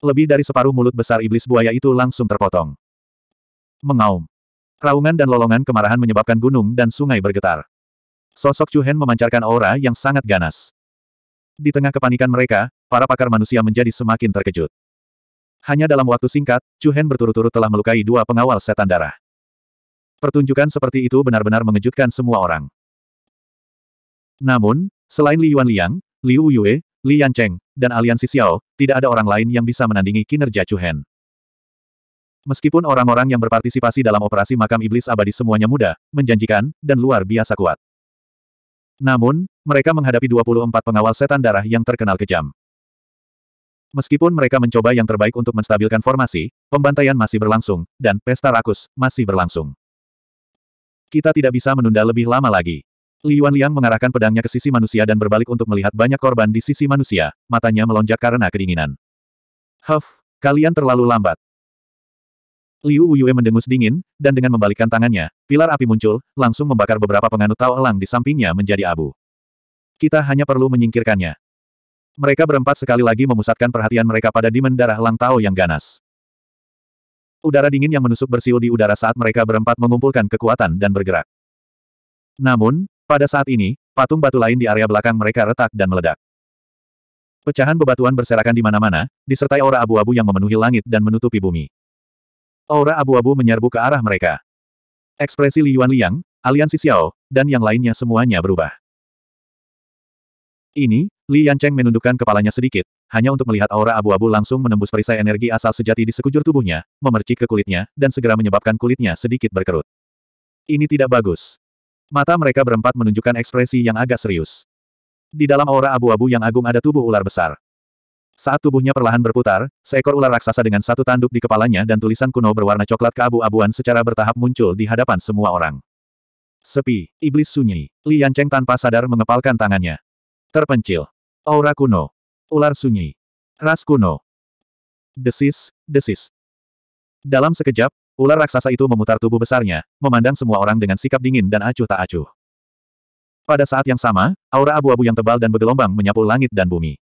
S1: Lebih dari separuh mulut besar iblis buaya itu langsung terpotong. Mengaum. Raungan dan lolongan kemarahan menyebabkan gunung dan sungai bergetar. Sosok Chuhen memancarkan aura yang sangat ganas. Di tengah kepanikan mereka, para pakar manusia menjadi semakin terkejut. Hanya dalam waktu singkat, Chu Hen berturut-turut telah melukai dua pengawal setan darah. Pertunjukan seperti itu benar-benar mengejutkan semua orang. Namun, selain Li Yuan Liang, Liu Yue, Li Yan Cheng, dan aliansi Xiao, tidak ada orang lain yang bisa menandingi kinerja Chu Hen. Meskipun orang-orang yang berpartisipasi dalam operasi makam iblis abadi semuanya muda, menjanjikan, dan luar biasa kuat. Namun, mereka menghadapi 24 pengawal setan darah yang terkenal kejam. Meskipun mereka mencoba yang terbaik untuk menstabilkan formasi, pembantaian masih berlangsung, dan pesta rakus masih berlangsung. Kita tidak bisa menunda lebih lama lagi. Li Liang mengarahkan pedangnya ke sisi manusia dan berbalik untuk melihat banyak korban di sisi manusia, matanya melonjak karena kedinginan. Huff, kalian terlalu lambat. Liu Wuyue mendengus dingin, dan dengan membalikkan tangannya, pilar api muncul, langsung membakar beberapa penganut Tao Elang di sampingnya menjadi abu. Kita hanya perlu menyingkirkannya. Mereka berempat sekali lagi memusatkan perhatian mereka pada dimen darah Lang Tao yang ganas. Udara dingin yang menusuk bersiul di udara saat mereka berempat mengumpulkan kekuatan dan bergerak. Namun, pada saat ini, patung batu lain di area belakang mereka retak dan meledak. Pecahan bebatuan berserakan di mana-mana, disertai aura abu-abu yang memenuhi langit dan menutupi bumi. Aura abu-abu menyerbu ke arah mereka. Ekspresi Li Yuan Liang, aliansi Xiao, dan yang lainnya semuanya berubah. Ini, Li Yancheng menundukkan kepalanya sedikit, hanya untuk melihat aura abu-abu langsung menembus perisai energi asal sejati di sekujur tubuhnya, memercik ke kulitnya, dan segera menyebabkan kulitnya sedikit berkerut. Ini tidak bagus. Mata mereka berempat menunjukkan ekspresi yang agak serius. Di dalam aura abu-abu yang agung ada tubuh ular besar. Saat tubuhnya perlahan berputar, seekor ular raksasa dengan satu tanduk di kepalanya dan tulisan kuno berwarna coklat keabu-abuan secara bertahap muncul di hadapan semua orang. Sepi, iblis sunyi. Li Yancheng tanpa sadar mengepalkan tangannya. Terpencil. Aura kuno. Ular sunyi. Ras kuno. Desis, desis. Dalam sekejap, ular raksasa itu memutar tubuh besarnya, memandang semua orang dengan sikap dingin dan acuh tak acuh. Pada saat yang sama, aura abu-abu yang tebal dan bergelombang menyapu langit dan bumi.